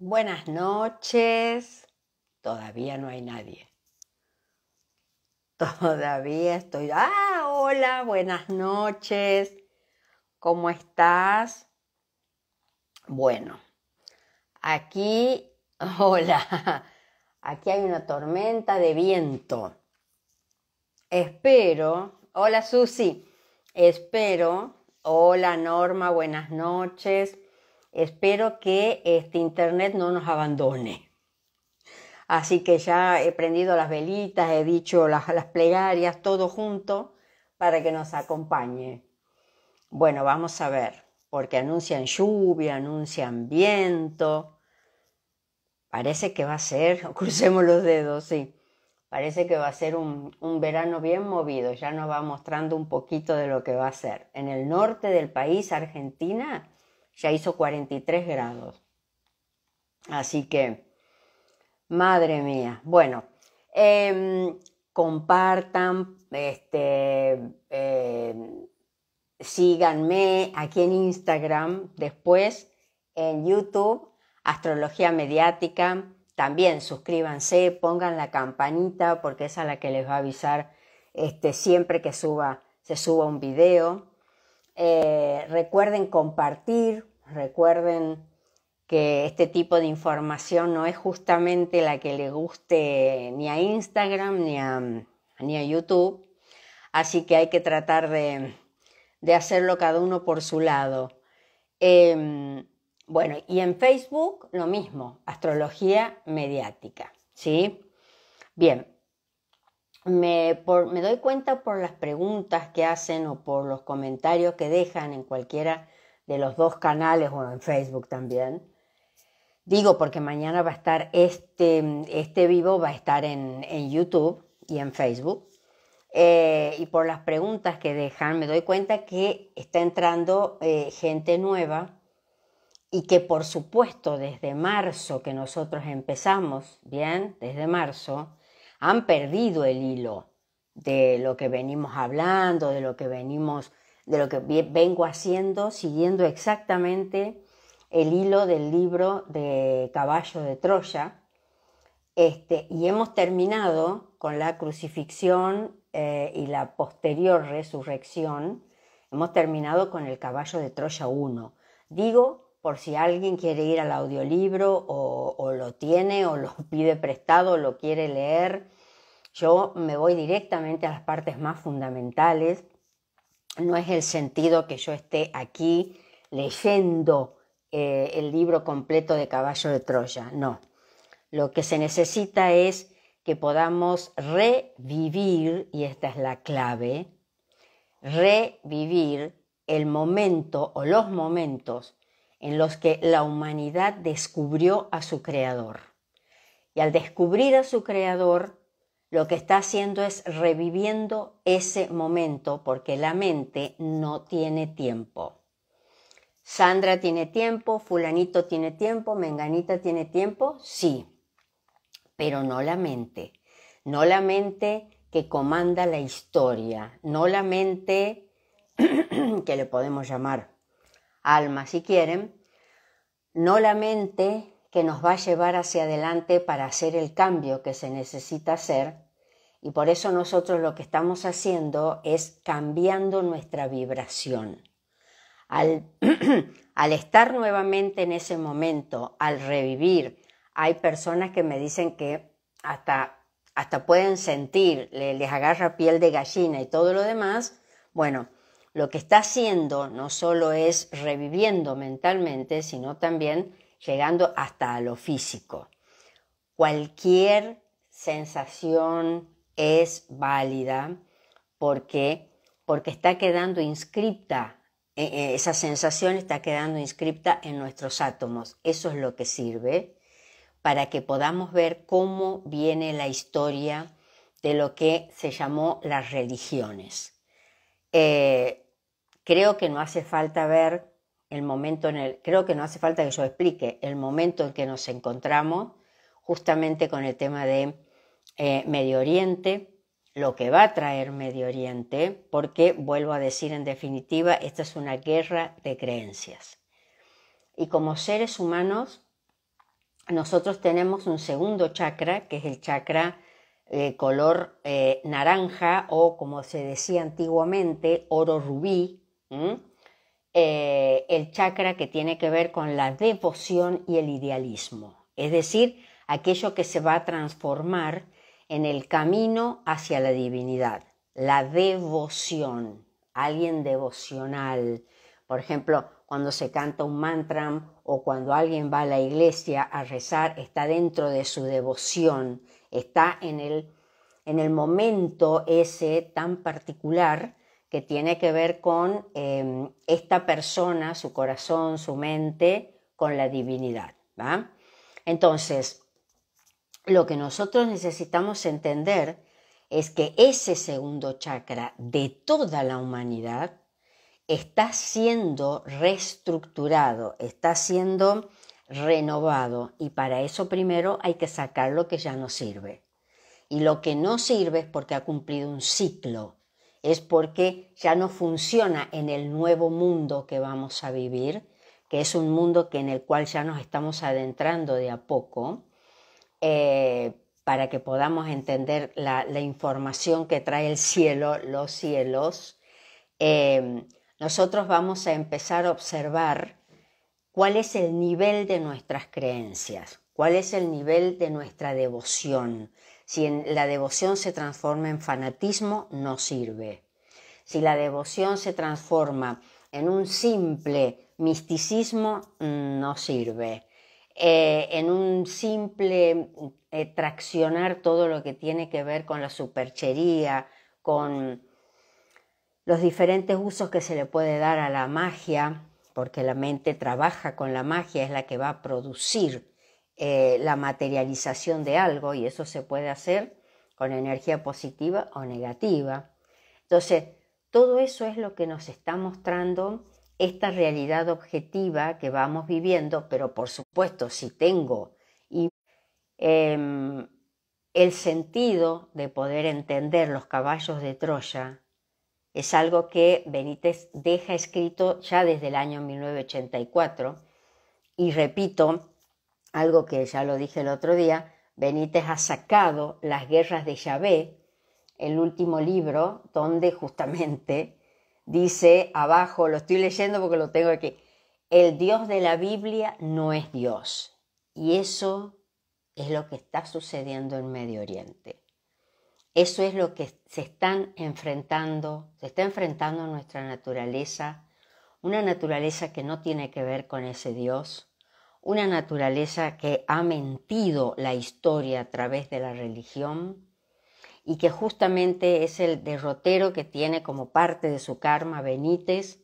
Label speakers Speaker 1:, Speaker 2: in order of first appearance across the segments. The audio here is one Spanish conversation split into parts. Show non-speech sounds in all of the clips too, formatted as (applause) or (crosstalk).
Speaker 1: Buenas noches. Todavía no hay nadie. Todavía estoy. Ah, hola, buenas noches. ¿Cómo estás? Bueno, aquí, (laughs) hola, aquí hay una tormenta de viento. Espero, hola Susi, espero, hola Norma, buenas noches. Espero que este internet no nos abandone. Así que ya he prendido las velitas, he dicho las, las plegarias, todo junto para que nos acompañe. Bueno, vamos a ver, porque anuncian lluvia, anuncian viento. Parece que va a ser, (laughs) crucemos los dedos, sí. Parece que va a ser un, un, verano bien movido, ya nos va mostrando un poquito de lo que va a ser. En el norte del país, Argentina, ya hizo 43 grados. Así que, madre mía, bueno, em, compartan, este, em, síganme aquí en Instagram, después en YouTube, Astrología Mediática. También suscríbanse, pongan la campanita porque es a la que les va a avisar este, siempre que suba, se suba un video. Eh, recuerden compartir Recuerden que este tipo de información no es justamente la que le guste ni a Instagram ni a, ni a YouTube, así que hay que tratar de, hacerlo cada uno por su lado. Em, bueno, y en Facebook lo mismo, astrología mediática, ¿sí? Bien, me, me doy cuenta por las preguntas que hacen o por los comentarios que dejan en cualquiera de los dos canales, o en Facebook también. Digo porque mañana va a estar este, este vivo, va a estar en, YouTube y en Facebook. Eh, y por las preguntas que dejan, me doy cuenta que está entrando eh, gente nueva y que por supuesto desde marzo que nosotros empezamos, bien, desde marzo, han perdido el hilo de lo que venimos hablando, de lo que venimos de lo que vengo haciendo, siguiendo exactamente el hilo del libro de Caballo de Troya. Este, y hemos terminado con la crucifixión eh, y la posterior resurrección. Hemos terminado con el Caballo de Troya 1. Digo, por si alguien quiere ir al audiolibro o lo tiene o lo (laughs) pide prestado o lo quiere leer, yo me voy directamente a las partes más fundamentales no es el sentido que yo esté aquí leyendo eh, el libro completo de Caballo de Troya, no. Lo que se necesita es que podamos revivir, y esta es la clave, revivir el momento o los momentos en los que la humanidad descubrió a su creador. Y al descubrir a su creador, lo que está haciendo es reviviendo ese momento porque la mente no tiene tiempo. Sandra tiene tiempo, fulanito tiene tiempo, menganita tiene tiempo, sí, pero no la mente, no la mente que comanda la historia, no la mente (clears throat) que le podemos llamar alma si quieren, no la mente que nos va a llevar hacia adelante para hacer el cambio que se necesita hacer. Y por eso nosotros lo que estamos haciendo es cambiando nuestra vibración. Al, (clears throat) al estar nuevamente en ese momento, al revivir, hay personas que me dicen que hasta, hasta pueden sentir, les agarra piel de gallina y todo lo demás. Bueno, lo que está haciendo no solo es reviviendo mentalmente, sino también llegando hasta lo físico. Cualquier sensación es válida porque, porque está quedando inscripta, e, e, esa sensación está quedando inscripta en nuestros átomos. Eso es lo que sirve para que podamos ver cómo viene la historia de lo que se llamó las religiones. Eh, creo que no hace falta ver el momento en el, creo que no hace falta que yo explique, el momento en que nos encontramos justamente con el tema de eh, Medio Oriente, lo que va a traer Medio Oriente, porque vuelvo a decir en definitiva, esta es una guerra de creencias. Y como seres humanos, nosotros tenemos un segundo chakra, que es el chakra eh, color eh, naranja o como se decía antiguamente, oro rubí. Eh, el chakra que tiene que ver con la devoción y el idealismo, es decir, aquello que se va a transformar en el camino hacia la divinidad, la devoción, alguien devocional. Por ejemplo, cuando se canta un mantra o cuando alguien va a la iglesia a rezar, está dentro de su devoción, está en el momento ese tan particular que tiene que ver con em, esta persona, su corazón, su mente, con la divinidad. Entonces, lo que nosotros necesitamos entender es que ese segundo chakra de toda la humanidad está siendo reestructurado, está siendo renovado y para eso primero hay que sacar lo que ya no sirve. Y lo que no sirve es porque ha cumplido un ciclo es porque ya no funciona en el nuevo mundo que vamos a vivir, que es un mundo en el cual ya nos estamos adentrando de a poco, eh, para que podamos entender la, información que trae el cielo, los cielos, eh, nosotros vamos a empezar a observar cuál es el nivel de nuestras creencias, cuál es el nivel de nuestra devoción, si la devoción se transforma en fanatismo, no sirve. Si la devoción se transforma en un simple misticismo, no sirve. Eh, en un simple eh, traccionar todo lo que tiene que ver con la superchería, con los diferentes usos que se le puede dar a la magia, porque la mente trabaja con la magia, es la que va a producir eh, la materialización de algo y eso se puede hacer con energía positiva o negativa. Entonces, todo eso es lo que nos está mostrando esta realidad objetiva que vamos viviendo, pero por supuesto, si tengo y, em, el sentido de poder entender los caballos de Troya, es algo que Benítez deja escrito ya desde el año 1984 y repito, algo que ya lo dije el otro día, Benítez ha sacado Las guerras de Yahvé, el último libro, donde justamente dice abajo, lo estoy leyendo porque lo tengo aquí, el Dios de la Biblia no es Dios. Y eso es lo que está sucediendo en Medio Oriente. Eso es lo que se están enfrentando, se está enfrentando nuestra naturaleza, una naturaleza que no tiene que ver con ese Dios, una naturaleza que ha mentido la historia a través de la religión y que justamente es el derrotero que tiene como parte de su karma Benítez,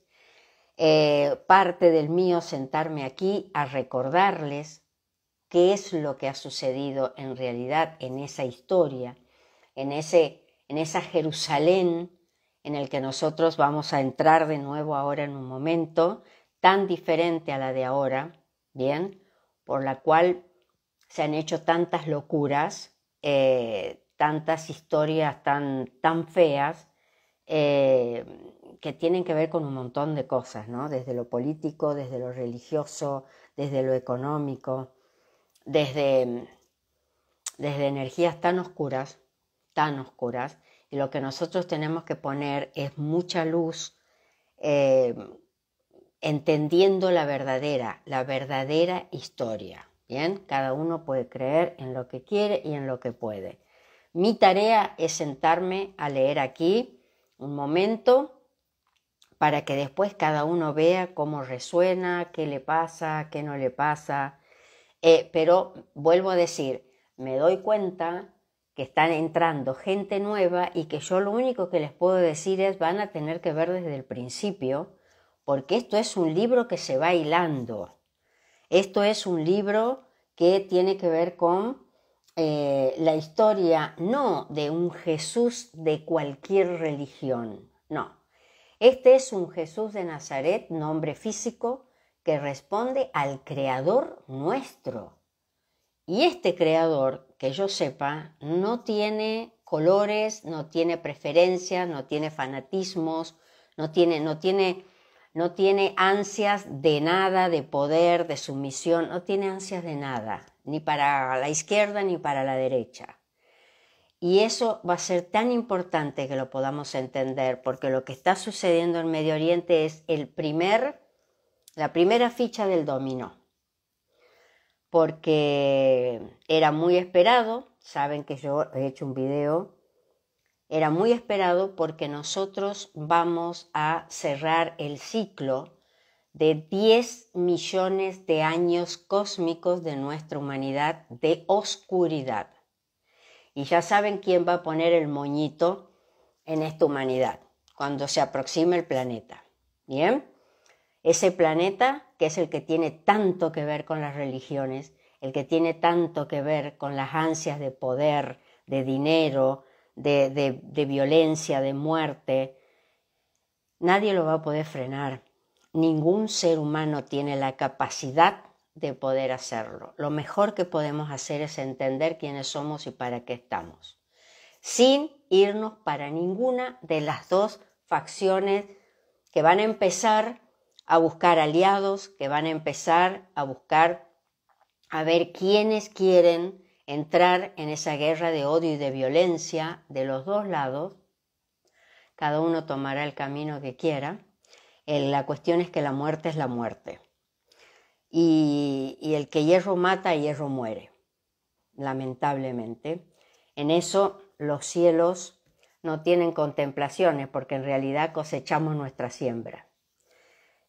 Speaker 1: eh, parte del mío sentarme aquí a recordarles qué es lo que ha sucedido en realidad en esa historia, en, ese, en esa Jerusalén en el que nosotros vamos a entrar de nuevo ahora en un momento tan diferente a la de ahora, ¿bien? Por la cual se han hecho tantas locuras, eh, tantas historias tan, tan feas, eh, que tienen que ver con un montón de cosas, ¿no? Desde lo político, desde lo religioso, desde lo económico, desde, desde energías tan oscuras, tan oscuras, y lo que nosotros tenemos que poner es mucha luz eh, entendiendo la verdadera, la verdadera historia. Bien, cada uno puede creer en lo que quiere y en lo que puede. Mi tarea es sentarme a leer aquí un momento para que después cada uno vea cómo resuena, qué le pasa, qué no le pasa. Eh, pero vuelvo a decir, me doy cuenta que están entrando gente nueva y que yo lo único que les puedo decir es van a tener que ver desde el principio porque esto es un libro que se va hilando. Esto es un libro que tiene que ver con eh, la historia no de un Jesús de cualquier religión, no. Este es un Jesús de Nazaret, nombre físico, que responde al Creador nuestro. Y este Creador, que yo sepa, no tiene colores, no tiene preferencias, no tiene fanatismos, no tiene, no tiene no tiene ansias de nada, de poder, de sumisión, no tiene ansias de nada, ni para la izquierda ni para la derecha. Y eso va a ser tan importante que lo podamos entender, porque lo que está sucediendo en Medio Oriente es el primer, la primera ficha del dominó, porque era muy esperado, saben que yo he hecho un video era muy esperado porque nosotros vamos a cerrar el ciclo de 10 millones de años cósmicos de nuestra humanidad de oscuridad. Y ya saben quién va a poner el moñito en esta humanidad cuando se aproxime el planeta. ¿Bien? Ese planeta que es el que tiene tanto que ver con las religiones, el que tiene tanto que ver con las ansias de poder, de dinero, de, violencia, de muerte, nadie lo va a poder frenar. Ningún ser humano tiene la capacidad de poder hacerlo. Lo mejor que podemos hacer es entender quiénes somos y para qué estamos, sin irnos para ninguna de las dos facciones que van a empezar a buscar aliados, que van a empezar a buscar a ver quiénes quieren entrar en esa guerra de odio y de violencia de los dos lados. Cada uno tomará el camino que quiera. Eh, la cuestión es que la muerte es la muerte. Y, el que hierro mata, hierro muere, lamentablemente. En eso los cielos no tienen contemplaciones porque en realidad cosechamos nuestra siembra.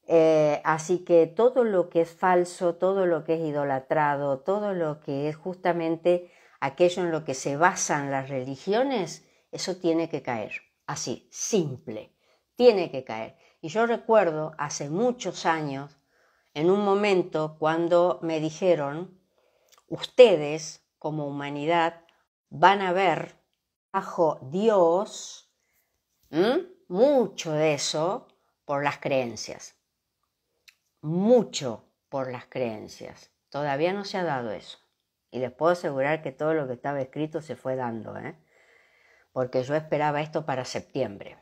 Speaker 1: Eh, así que todo lo que es falso, todo lo que es idolatrado, todo lo que es justamente aquello en lo que se basan las religiones, eso tiene que caer. Así, simple, tiene que caer. Y yo recuerdo hace muchos años, en un momento cuando me dijeron, ustedes como humanidad van a ver bajo Dios mucho de eso por las creencias mucho por las creencias. Todavía no se ha dado eso. Y les puedo asegurar que todo lo que estaba escrito se fue dando, ¿eh? porque yo esperaba esto para septiembre.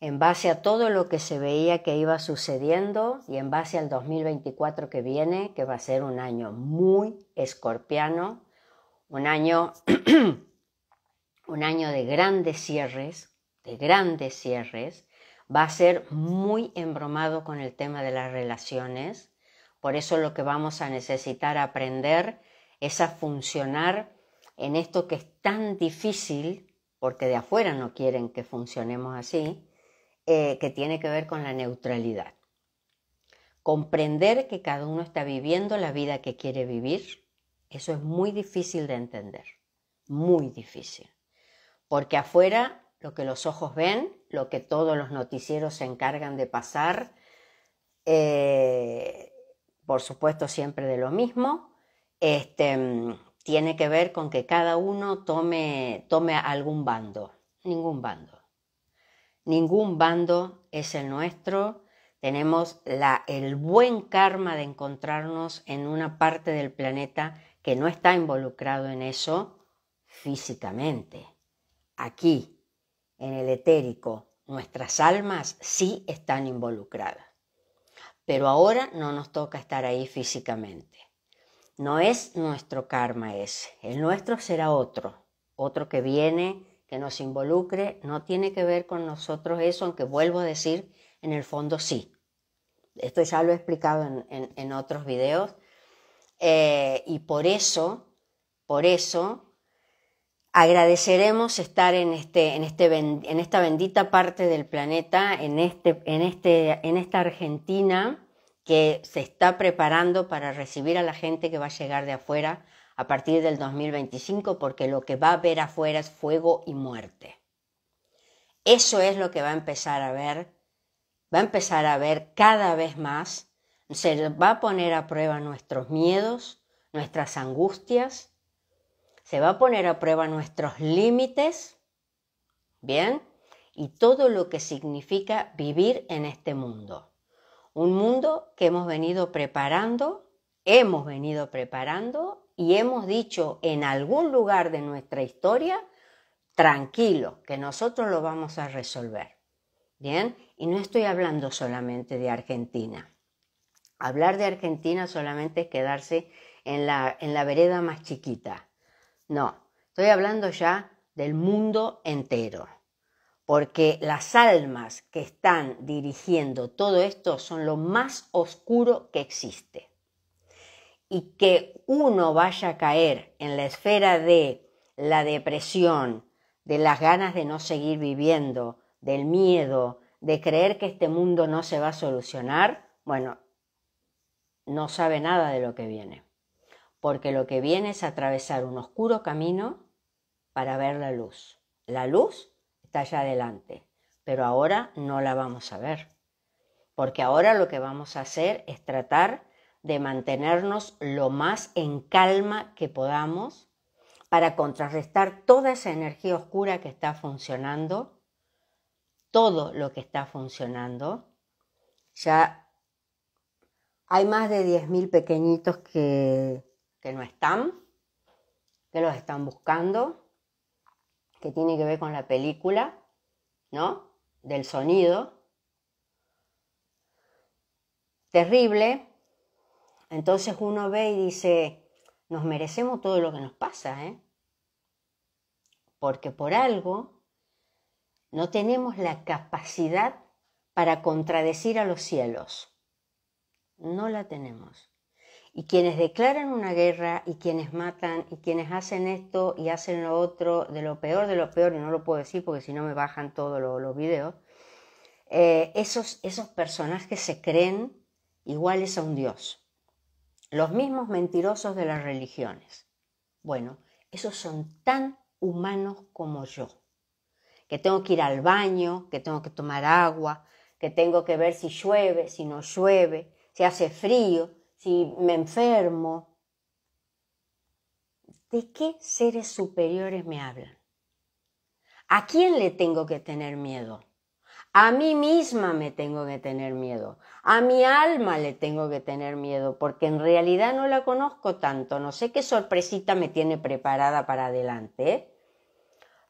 Speaker 1: En base a todo lo que se veía que iba sucediendo y en base al 2024 que viene, que va a ser un año muy escorpiano, un año, (clears throat) un año de grandes cierres, de grandes cierres, va a ser muy embromado con el tema de las relaciones. Por eso lo que vamos a necesitar aprender es a funcionar en esto que es tan difícil, porque de afuera no quieren que funcionemos así, eh, que tiene que ver con la neutralidad. Comprender que cada uno está viviendo la vida que quiere vivir, eso es muy difícil de entender, muy difícil, porque afuera lo que los ojos ven lo que todos los noticieros se encargan de pasar, eh, por supuesto siempre de lo mismo, este, tiene que ver con que cada uno tome, tome algún bando, ningún bando. Ningún bando es el nuestro, tenemos la, el buen karma de encontrarnos en una parte del planeta que no está involucrado en eso físicamente, aquí, en el etérico, nuestras almas sí están involucradas. Pero ahora no nos toca estar ahí físicamente. No es nuestro karma ese, el nuestro será otro, otro que viene, que nos involucre, no tiene que ver con nosotros eso, aunque vuelvo a decir, en el fondo sí. Esto ya lo he explicado en, otros videos. Eh, y por eso, por eso agradeceremos estar en, este, este en, esta bendita parte del planeta, en, este, en esta Argentina que se está preparando para recibir a la gente que va a llegar de afuera a partir del 2025, porque lo que va a haber afuera es fuego y muerte. Eso es lo que va a empezar a ver, va a empezar a ver cada vez más, se va a poner a prueba nuestros miedos, nuestras angustias, se va a poner a prueba nuestros límites, ¿bien? Y todo lo que significa vivir en este mundo. Un mundo que hemos venido preparando, hemos venido preparando y hemos dicho en algún lugar de nuestra historia, tranquilo, que nosotros lo vamos a resolver. ¿Bien? Y no estoy hablando solamente de Argentina. Hablar de Argentina solamente es quedarse en la, en la vereda más chiquita. No, estoy hablando ya del mundo entero, porque las almas que están dirigiendo todo esto son lo más oscuro que existe. Y que uno vaya a caer en la esfera de la depresión, de las ganas de no seguir viviendo, del miedo, de creer que este mundo no se va a solucionar, bueno, no sabe nada de lo que viene porque lo que viene es atravesar un oscuro camino para ver la luz. La luz está allá adelante, pero ahora no la vamos a ver, porque ahora lo que vamos a hacer es tratar de mantenernos lo más en calma que podamos para contrarrestar toda esa energía oscura que está funcionando, todo lo que está funcionando. Ya hay más de 10.000 pequeñitos que que no están, que los están buscando, que tiene que ver con la película, ¿no? Del sonido. Terrible. Entonces uno ve y dice, nos merecemos todo lo que nos pasa, ¿eh? Porque por algo no tenemos la capacidad para contradecir a los cielos. No la tenemos. Y quienes declaran una guerra y quienes matan y quienes hacen esto y hacen lo otro, de lo peor, de lo peor, y no lo puedo decir porque si no me bajan todos los videos, eh, esos, esos que se creen iguales a un dios. Los mismos mentirosos de las religiones. Bueno, esos son tan humanos como yo. Que tengo que ir al baño, que tengo que tomar agua, que tengo que ver si llueve, si no llueve, si hace frío, si me enfermo. ¿De qué seres superiores me hablan? ¿A quién le tengo que tener miedo? A mí misma me tengo que tener miedo. A mi alma le tengo que tener miedo porque en realidad no la conozco tanto. No sé qué sorpresita me tiene preparada para adelante.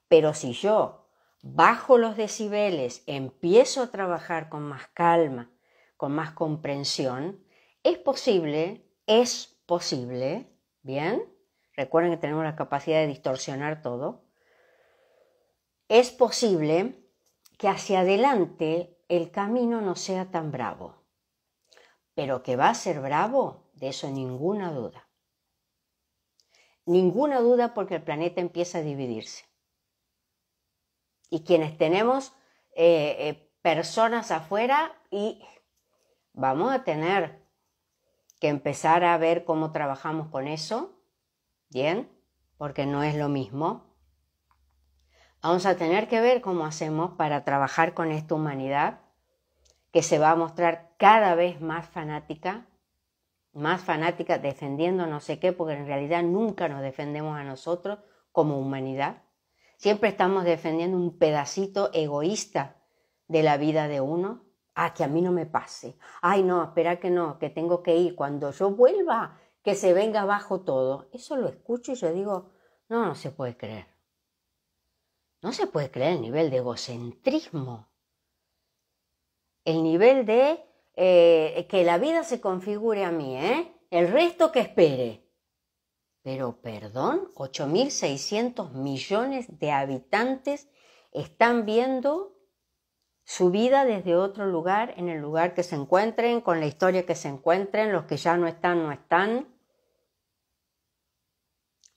Speaker 1: Pero si yo bajo los decibeles, empiezo a trabajar con más calma, con más comprensión, es posible, es posible, ¿bien? Recuerden que tenemos la capacidad de distorsionar todo. Es posible que hacia adelante el camino no sea tan bravo, pero que va a ser bravo, de eso ninguna duda. Ninguna duda porque el planeta empieza a dividirse. Y quienes tenemos eh, eh, personas afuera y vamos a tener que empezar a ver cómo trabajamos con eso, ¿bien? Porque no es lo mismo. Vamos a tener que ver cómo hacemos para trabajar con esta humanidad que se va a mostrar cada vez más fanática, más fanática defendiendo no sé qué, porque en realidad nunca nos defendemos a nosotros como humanidad. Siempre estamos defendiendo un pedacito egoísta de la vida de uno Ah, que a mí no me pase. Ay, no, espera que no, que tengo que ir. Cuando yo vuelva, que se venga abajo todo. Eso lo escucho y yo digo, no, no se puede creer. No se puede creer el nivel de egocentrismo. El nivel de eh, que la vida se configure a mí, ¿eh? El resto que espere. Pero, perdón, 8.600 millones de habitantes están viendo su vida desde otro lugar, en el lugar que se encuentren, con la historia que se encuentren, los que ya no están, no están,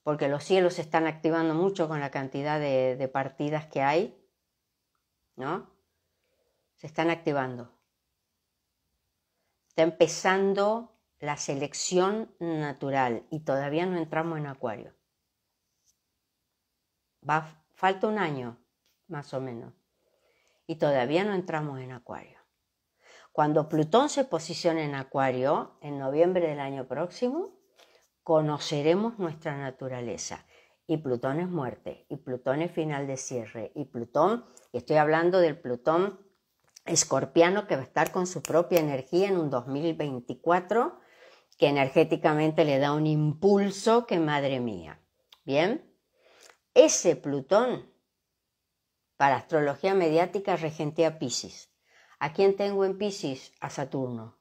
Speaker 1: porque los cielos se están activando mucho con la cantidad de, partidas que hay, ¿no? Se están activando. Está empezando la selección natural y todavía no entramos en acuario. falta un año, más o menos y todavía no entramos en Acuario. Cuando Plutón se posicione en Acuario, en noviembre del año próximo, conoceremos nuestra naturaleza. Y Plutón es muerte, y Plutón es final de cierre, y Plutón, y estoy hablando del Plutón escorpiano que va a estar con su propia energía en un 2024 que energéticamente le da un impulso que madre mía. Bien, ese Plutón para astrología mediática regente a Pisces. ¿A quién tengo en Pisces? A Saturno.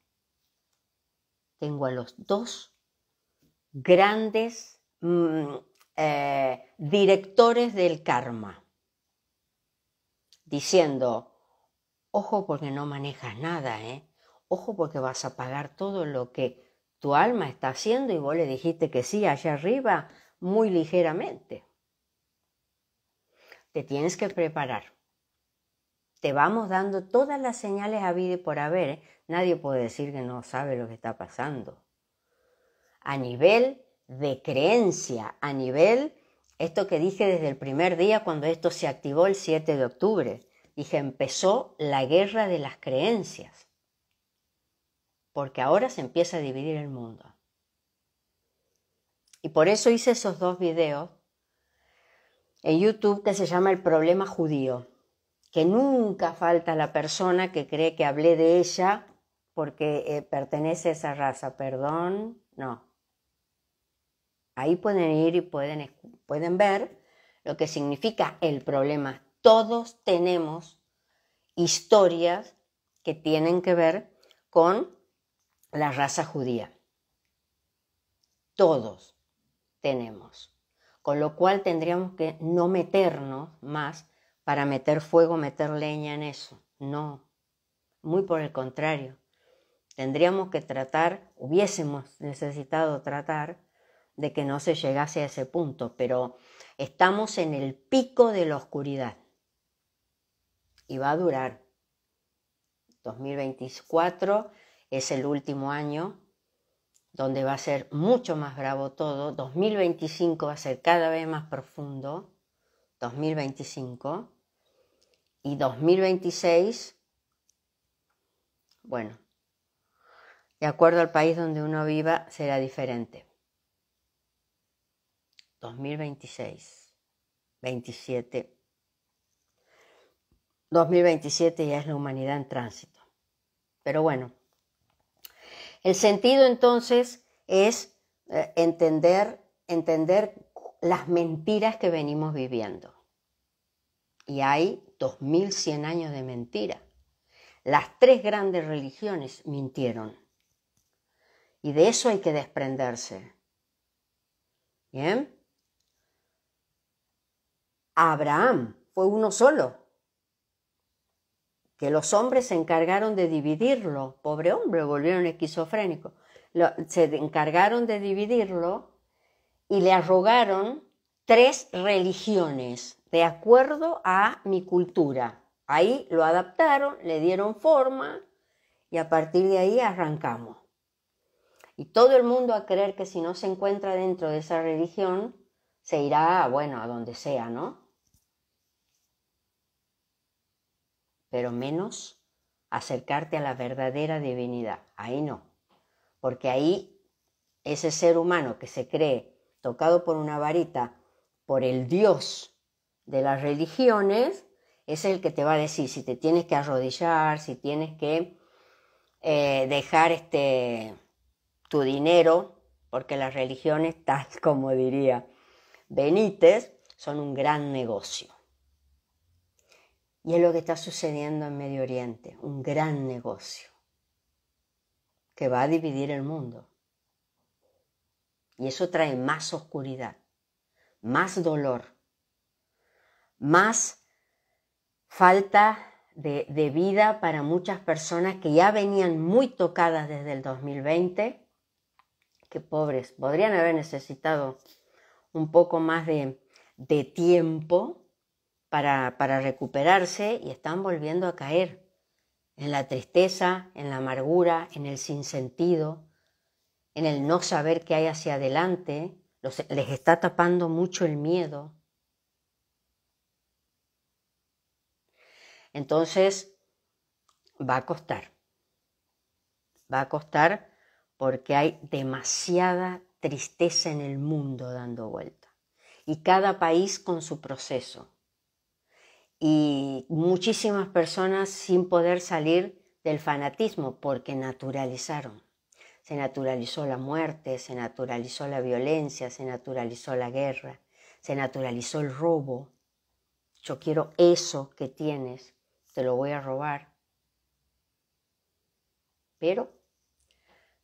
Speaker 1: Tengo a los dos grandes mm, eh, directores del karma, diciendo, ojo porque no manejas nada, ¿eh? ojo porque vas a pagar todo lo que tu alma está haciendo y vos le dijiste que sí allá arriba muy ligeramente. Te tienes que preparar. Te vamos dando todas las señales a vida y por haber. ¿eh? Nadie puede decir que no sabe lo que está pasando. A nivel de creencia, a nivel, esto que dije desde el primer día cuando esto se activó el 7 de octubre, dije, empezó la guerra de las creencias, porque ahora se empieza a dividir el mundo. Y por eso hice esos dos videos en YouTube que se llama El problema judío, que nunca falta la persona que cree que hablé de ella porque eh, pertenece a esa raza, perdón, no. Ahí pueden ir y pueden ver lo que significa el problema. Todos tenemos historias que tienen que ver con la raza judía. Todos tenemos con lo cual tendríamos que no meternos más para meter fuego, meter leña en eso. No, muy por el contrario. Tendríamos que tratar, hubiésemos necesitado tratar de que no se llegase a ese punto, pero estamos en el pico de la oscuridad y va a durar. 2024 es el último año donde va a ser mucho más bravo todo, 2025 va a ser cada vez más profundo, 2025, y 2026, bueno, de acuerdo al país donde uno viva, será diferente. 2026, 27. 2027 ya es la humanidad en tránsito. Pero bueno, el sentido entonces es eh, entender, entender las mentiras que venimos viviendo. Y hay 2100 años de mentira. Las tres grandes religiones mintieron. Y de eso hay que desprenderse. ¿Bien? Abraham fue uno solo que los hombres se encargaron de dividirlo. Pobre hombre, volvieron esquizofrénico. se encargaron de dividirlo y le arrogaron tres religiones de acuerdo a mi cultura. Ahí lo adaptaron, le dieron forma y a partir de ahí arrancamos. Y todo el mundo a creer que si no se encuentra dentro de esa religión, se irá, bueno, a donde sea, ¿no? pero menos acercarte a la verdadera divinidad. Ahí no, porque ahí ese ser humano que se cree tocado por una varita, por el Dios de las religiones, es el que te va a decir si te tienes que arrodillar, si tienes que eh, dejar este, tu dinero, porque las religiones, tal como diría Benítez, son un gran negocio. Y es lo que está sucediendo en Medio Oriente, un gran negocio que va a dividir el mundo. Y eso trae más oscuridad, más dolor, más falta de, vida para muchas personas que ya venían muy tocadas desde el 2020, que pobres, podrían haber necesitado un poco más de, de tiempo para, recuperarse y están volviendo a caer en la tristeza, en la amargura, en el sinsentido, en el no saber qué hay hacia adelante, les está tapando mucho el miedo. Entonces, va a costar, va a costar porque hay demasiada tristeza en el mundo dando vuelta y cada país con su proceso y muchísimas personas sin poder salir del fanatismo porque naturalizaron. Se naturalizó la muerte, se naturalizó la violencia, se naturalizó la guerra, se naturalizó el robo. Yo quiero eso que tienes, te lo voy a robar. Pero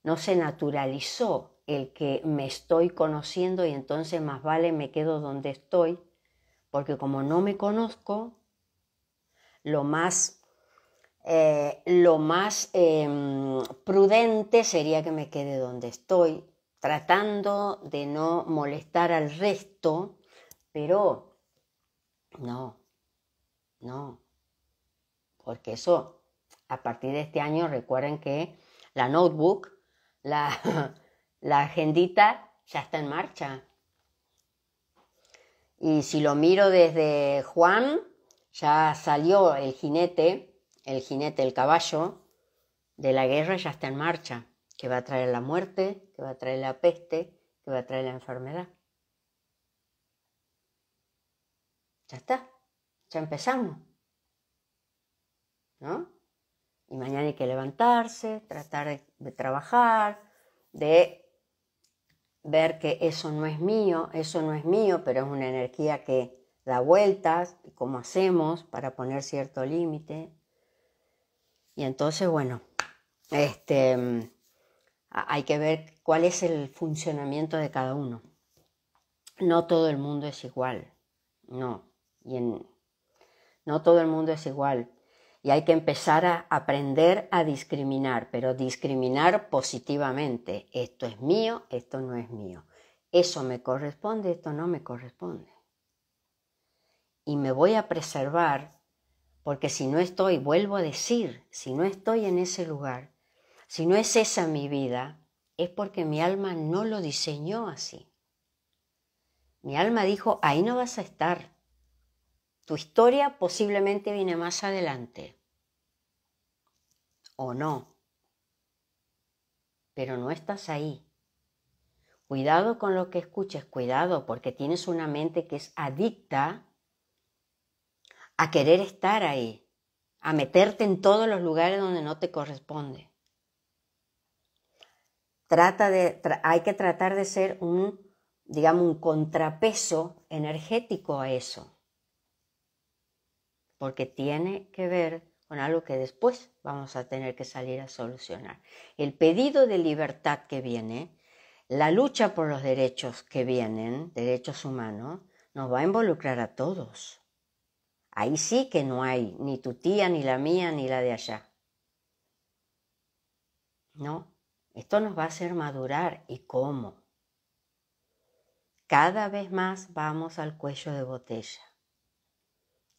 Speaker 1: no se naturalizó el que me estoy conociendo y entonces más vale me quedo donde estoy, porque como no me conozco, lo más, eh, em, prudente sería que me quede donde estoy, tratando de no molestar al resto, pero no, no, porque eso, a partir de este año, recuerden que la notebook, la, (laughs) la agendita ya está en marcha. Y si lo miro desde Juan, ya salió el jinete, el jinete, el caballo de la guerra ya está en marcha, que va a traer la muerte, que va a traer la peste, que va a traer la enfermedad. Ya está, ya empezamos. ¿No? Y mañana hay que levantarse, tratar de trabajar, de ver que eso no es mío, eso no es mío, pero es una energía que da vueltas, cómo hacemos para poner cierto límite. Y entonces, bueno, este, mm, hay que ver cuál es el funcionamiento de cada uno. No todo el mundo es igual, no. Y en, no todo el mundo es igual. Y hay que empezar a aprender a discriminar, pero discriminar positivamente. Esto es mío, esto no es mío. Eso me corresponde, esto no me corresponde y me voy a preservar, porque si no estoy, vuelvo a decir, si no estoy en ese lugar, si no es esa mi vida, es porque mi alma no lo diseñó así. Mi alma dijo, ahí no vas a estar. Tu historia posiblemente viene más adelante. O no. Pero no estás ahí. Cuidado con lo que escuches, cuidado, porque tienes una mente que es adicta a querer estar ahí, a meterte en todos los lugares donde no te corresponde. hay que tratar de ser un, digamos, un contrapeso energético a eso, porque tiene que ver con algo que después vamos a tener que salir a solucionar. El pedido de libertad que viene, la lucha por los derechos que vienen, derechos humanos, nos va a involucrar a todos. Ahí sí que no hay ni tu tía, ni la mía, ni la de allá. No, esto nos va a hacer madurar. ¿Y cómo? Cada vez más vamos al cuello de botella.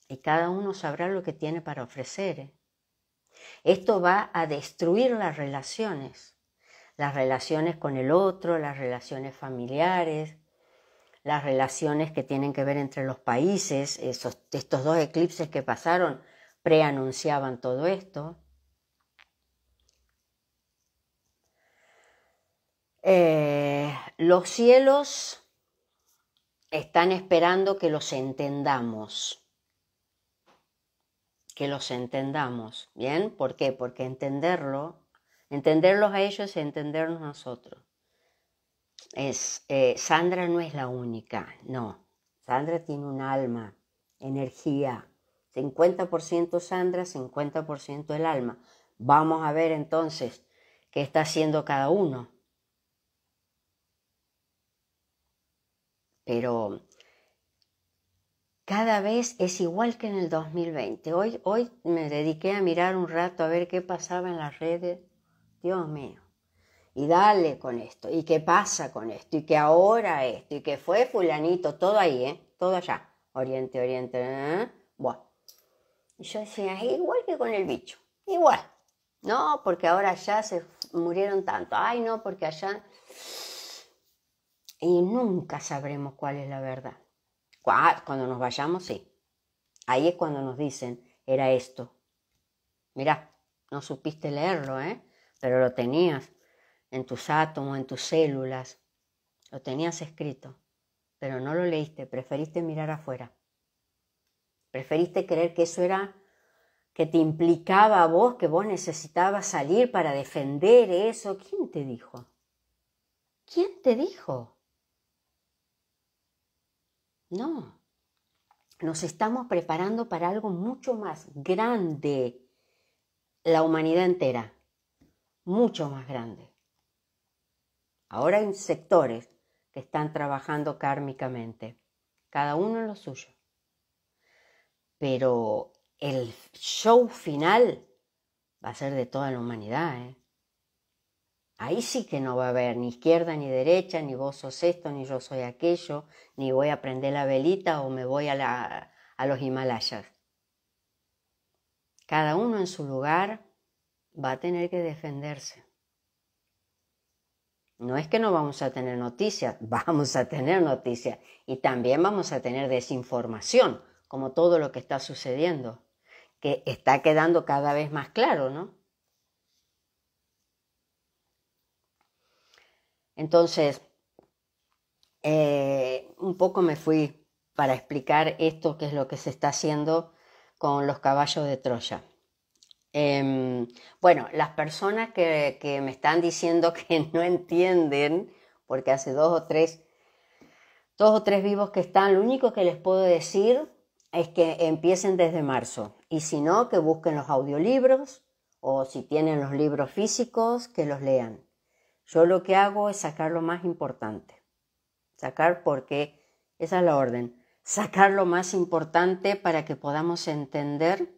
Speaker 1: Y cada uno sabrá lo que tiene para ofrecer. ¿eh? Esto va a destruir las relaciones. Las relaciones con el otro, las relaciones familiares, las relaciones que tienen que ver entre los países, esos, estos dos eclipses que pasaron preanunciaban todo esto. Eh, los cielos están esperando que los entendamos. Que los entendamos. ¿Bien? ¿Por qué? Porque entenderlo, entenderlos a ellos es entendernos nosotros es, eh, Sandra no es la única, no. Sandra tiene un alma, energía. 50% Sandra, 50% el alma. Vamos a ver entonces qué está haciendo cada uno. Pero cada vez es igual que en el 2020. Hoy, hoy me dediqué a mirar un rato a ver qué pasaba en las redes. Dios mío y dale con esto, y qué pasa con esto, y que ahora esto, y que fue fulanito, todo ahí, ¿eh? todo allá, oriente, oriente, buah. ¿eh? bueno. Y yo decía, igual que con el bicho, igual, no, porque ahora ya se murieron tanto, ay no, porque allá... Y nunca sabremos cuál es la verdad. Cuando nos vayamos, sí. Ahí es cuando nos dicen, era esto. mira, no supiste leerlo, ¿eh? Pero lo tenías en tus átomos, en tus células. Lo tenías escrito, pero no lo leíste, preferiste mirar afuera. Preferiste creer que eso era que te implicaba a vos, que vos necesitabas salir para defender eso. ¿Quién te dijo? ¿Quién te dijo? No, nos estamos preparando para algo mucho más grande, la humanidad entera, mucho más grande ahora hay sectores que están trabajando kármicamente, cada uno en lo suyo. Pero el show final va a ser de toda la humanidad. ¿eh? Ahí sí que no va a haber ni izquierda ni derecha, ni vos sos esto, ni yo soy aquello, ni voy a prender la velita o me voy a los Himalayas. Cada uno en su lugar va a tener que defenderse. No es que no vamos a tener noticias, (laughs) vamos a tener noticias y también vamos a tener desinformación, como todo lo que está sucediendo, que está quedando cada vez más claro, ¿no? Entonces, eh, un poco me fui para explicar esto que es lo que se está haciendo con los caballos de Troya. Em, bueno, las personas que, que, me están diciendo (laughs) que no entienden, porque hace dos o tres, dos o tres vivos que están, lo único que les puedo decir es que empiecen desde marzo. Y si no, que busquen los audiolibros o si tienen los libros físicos, que los lean. Yo lo que hago es sacar lo más importante. Sacar porque esa es la orden. Sacar lo más importante para que podamos entender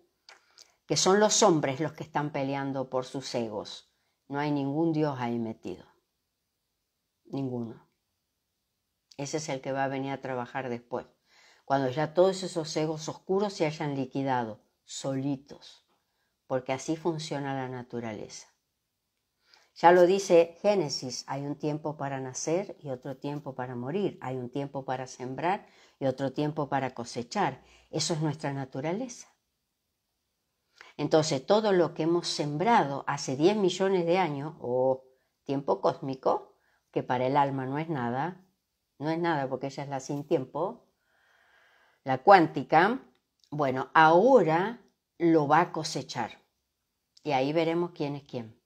Speaker 1: que son los hombres los que están peleando por sus egos. No hay ningún Dios ahí metido. Ninguno. Ese es el que va a venir a trabajar después, cuando ya todos esos egos oscuros se hayan liquidado, solitos, porque así funciona la naturaleza. Ya lo dice Génesis, hay un tiempo para nacer y otro tiempo para morir, hay un tiempo para sembrar y otro tiempo para cosechar. Eso es nuestra naturaleza. Entonces, todo lo que hemos sembrado hace 10 millones de años, o tiempo cósmico, que para el alma no es nada, no es nada porque ella es la sin tiempo, la cuántica, bueno, ahora lo va a cosechar. Y ahí veremos quién es quién.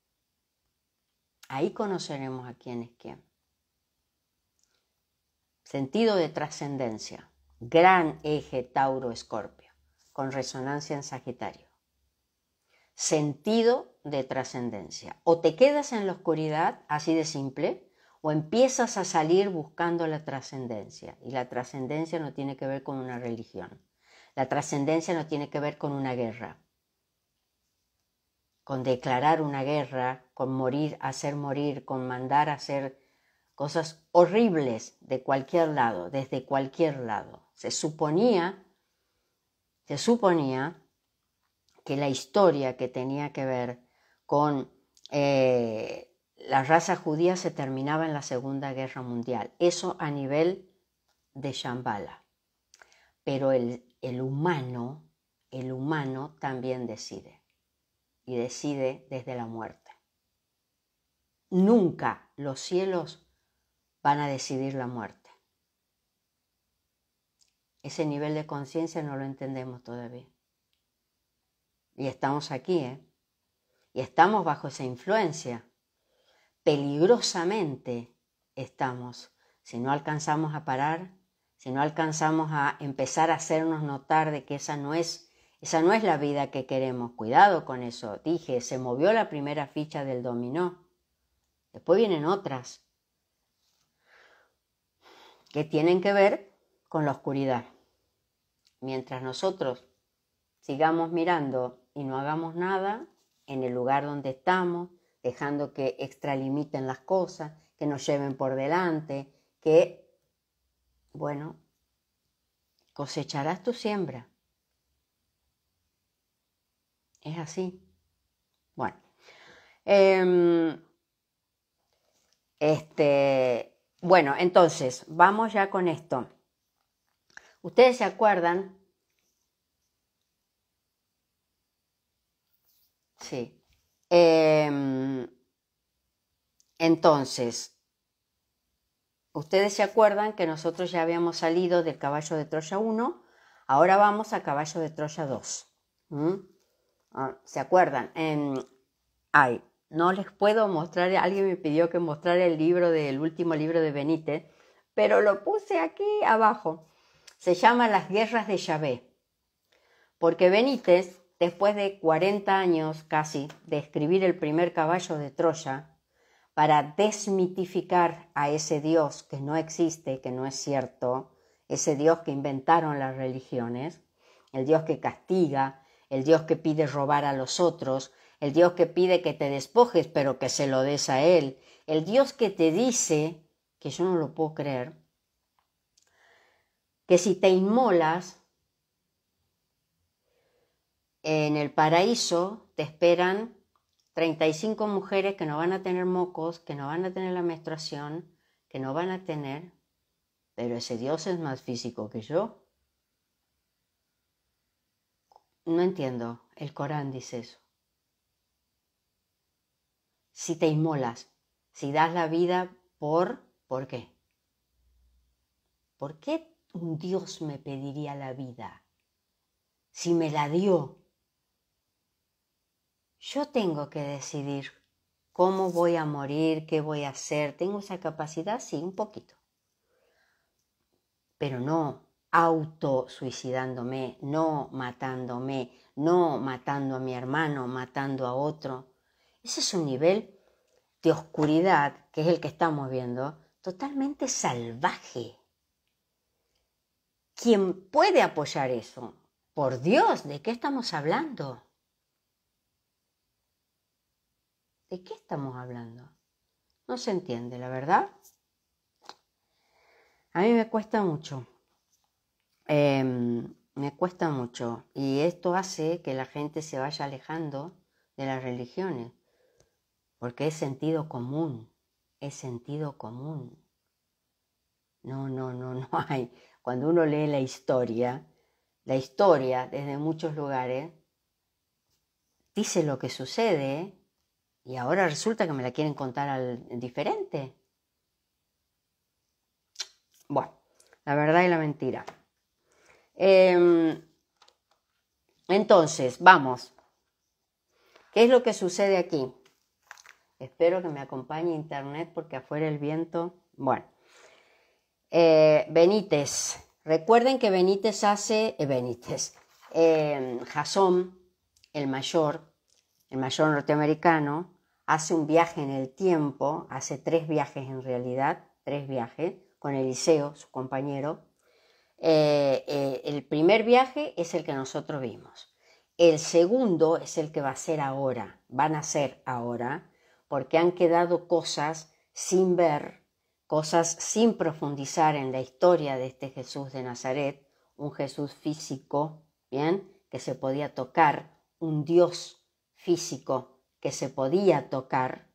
Speaker 1: Ahí conoceremos a quién es quién. Sentido de trascendencia. Gran eje Tauro-Escorpio, con resonancia en Sagitario sentido de trascendencia. O te quedas en la oscuridad, así de simple, o empiezas a salir buscando la trascendencia. Y la trascendencia no tiene que ver con una religión. La trascendencia no tiene que ver con una guerra, con declarar una guerra, con morir, hacer morir, con mandar a hacer cosas horribles de cualquier lado, desde cualquier lado. Se suponía, se suponía que la historia que tenía que ver con eh, la raza judía se terminaba en la Segunda Guerra Mundial. Eso a nivel de Shambhala. Pero el, el humano, el humano también decide. Y decide desde la muerte. Nunca los cielos van a decidir la muerte. Ese nivel de conciencia no lo entendemos todavía. Y estamos aquí, ¿eh? Y estamos bajo esa influencia. Peligrosamente estamos. Si no alcanzamos a parar, si no alcanzamos a empezar a hacernos notar de que esa no es, esa no es la vida que queremos. Cuidado con eso. Dije, se movió la primera ficha del dominó. Después vienen otras que tienen que ver con la oscuridad. Mientras nosotros sigamos mirando y no hagamos nada en el lugar donde estamos, dejando que extralimiten las cosas, que nos lleven por delante, que, bueno, cosecharás tu siembra. Es así. Bueno. Em, este, bueno, entonces, vamos ya con esto. Ustedes se acuerdan Sí. Em, entonces, ustedes se acuerdan que nosotros ya habíamos salido del caballo de Troya 1, ahora vamos a caballo de Troya 2. Ah, ¿Se acuerdan? Em, ay, no les puedo mostrar, alguien me pidió que mostrara el libro del último libro de Benítez, pero lo puse aquí abajo. Se llama Las Guerras de Yahvé, porque Benítez después de 40 años casi de escribir el primer caballo de Troya, para desmitificar a ese Dios que no existe, que no es cierto, ese Dios que inventaron las religiones, el Dios que castiga, el Dios que pide robar a los otros, el Dios que pide que te despojes pero que se lo des a Él, el Dios que te dice, que yo no lo puedo creer, que si te inmolas en el paraíso te esperan 35 mujeres que no van a tener mocos, que no van a tener la menstruación, que no van a tener, pero ese Dios es más físico que yo. No entiendo, el Corán dice eso. Si te inmolas, si das la vida por, ¿por qué? ¿Por qué un Dios me pediría la vida? Si me la dio, yo tengo que decidir cómo voy a morir, qué voy a hacer. Tengo esa capacidad, sí, un poquito. Pero no autosuicidándome, no matándome, no matando a mi hermano, matando a otro. Ese es un nivel de oscuridad, que es el que estamos viendo, totalmente salvaje. ¿Quién puede apoyar eso? Por Dios, ¿de qué estamos hablando? ¿De qué estamos hablando? No se entiende, la verdad. A mí me cuesta mucho. Em, me cuesta mucho. Y esto hace que la gente se vaya alejando de las religiones. Porque es sentido común. Es sentido común. No, no, no, (laughs) no hay. Cuando uno lee la historia, la historia desde muchos lugares dice lo que sucede y ahora resulta que me la quieren contar al diferente. Bueno, la verdad y la mentira. Em, entonces, vamos. ¿Qué es lo que sucede aquí? Espero que me acompañe internet porque afuera el viento. Bueno. Eh, Benítez. Recuerden que Benítez hace. Eh, Benítez. Em, Jason, el mayor, el mayor norteamericano, hace un viaje en el tiempo, hace tres viajes en realidad, tres viajes, con Eliseo, su compañero. Eh, eh, el primer viaje es el que nosotros vimos. El segundo es el que va a ser ahora, van a ser ahora, porque han quedado cosas sin ver, cosas sin profundizar en la historia de este Jesús de Nazaret, un Jesús físico, ¿bien? Que se podía tocar, un Dios físico, que se podía tocar,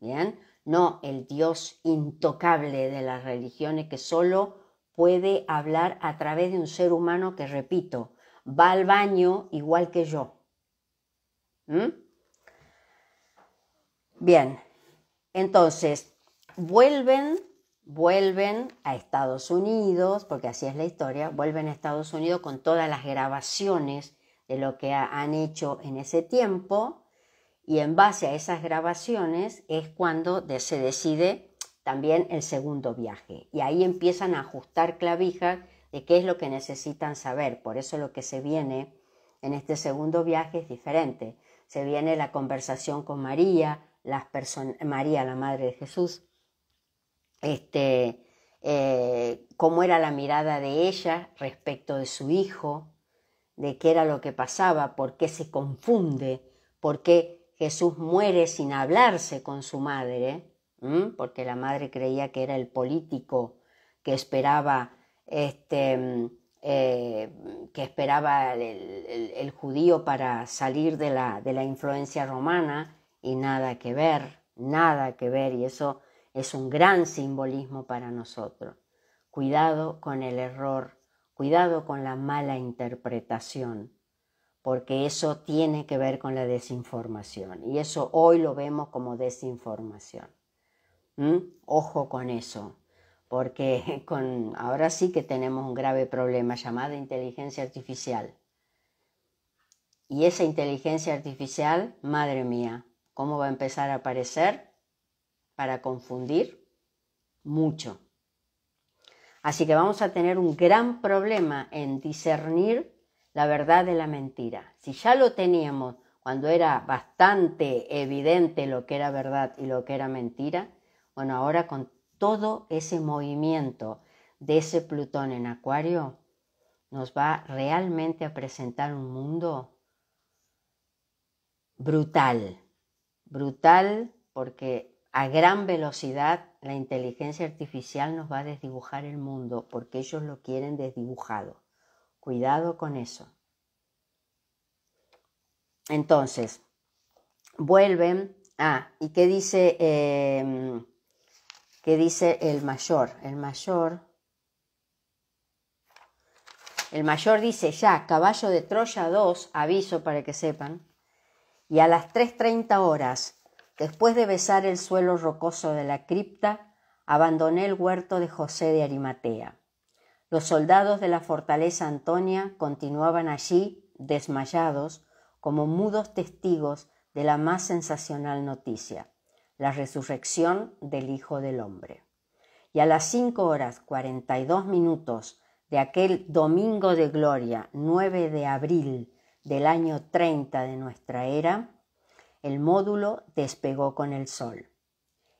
Speaker 1: ¿bien? No el Dios intocable de las religiones que solo puede hablar a través de un ser humano que, repito, va al baño igual que yo. Bien, entonces, vuelven, vuelven a Estados Unidos, porque así es la historia, vuelven a Estados Unidos con todas las grabaciones de lo que han hecho en ese tiempo, y en base a esas grabaciones es cuando se decide también el segundo viaje y ahí empiezan a ajustar clavijas de qué es lo que necesitan saber. Por eso lo que se viene en este segundo viaje es diferente. Se viene la conversación con María, María, la Madre de Jesús, este, eh, cómo era la mirada de ella respecto de su hijo, de qué era lo que pasaba, por qué se confunde, por qué Jesús muere sin hablarse con su madre, porque la madre creía que era el político que esperaba este, mm, eh, que esperaba el, el, judío para salir de la, de la, influencia romana y nada que ver, nada que ver, y eso es un gran simbolismo para nosotros. Cuidado con el error, cuidado con la mala interpretación porque eso tiene que ver con la desinformación y eso hoy lo vemos como desinformación. Ojo con eso, porque (laughs) ahora sí que tenemos un grave problema llamado inteligencia artificial. Y esa inteligencia artificial, madre mía, ¿cómo va a empezar a aparecer para confundir? Mucho. Así que vamos a tener un gran problema en discernir la verdad de la mentira. Si ya lo teníamos cuando era bastante evidente lo que era verdad y lo que era mentira, bueno, ahora con todo ese movimiento de ese Plutón en Acuario, nos va realmente a presentar un mundo brutal, brutal porque a gran velocidad la inteligencia artificial nos va a desdibujar el mundo porque ellos lo quieren desdibujado. Cuidado con eso. Entonces, vuelven. Ah, ¿y qué dice, em, qué dice el mayor? El mayor. El mayor dice ya, caballo de Troya 2, aviso para que sepan. Y a las 3.30 horas, después de besar el suelo rocoso de la cripta, abandoné el huerto de José de Arimatea. Los soldados de la fortaleza Antonia continuaban allí, desmayados, como mudos testigos de la más sensacional noticia, la resurrección del Hijo del Hombre. Y a las 5 horas 42 minutos de aquel domingo de gloria, 9 de abril del año 30 de nuestra era, el módulo despegó con el sol.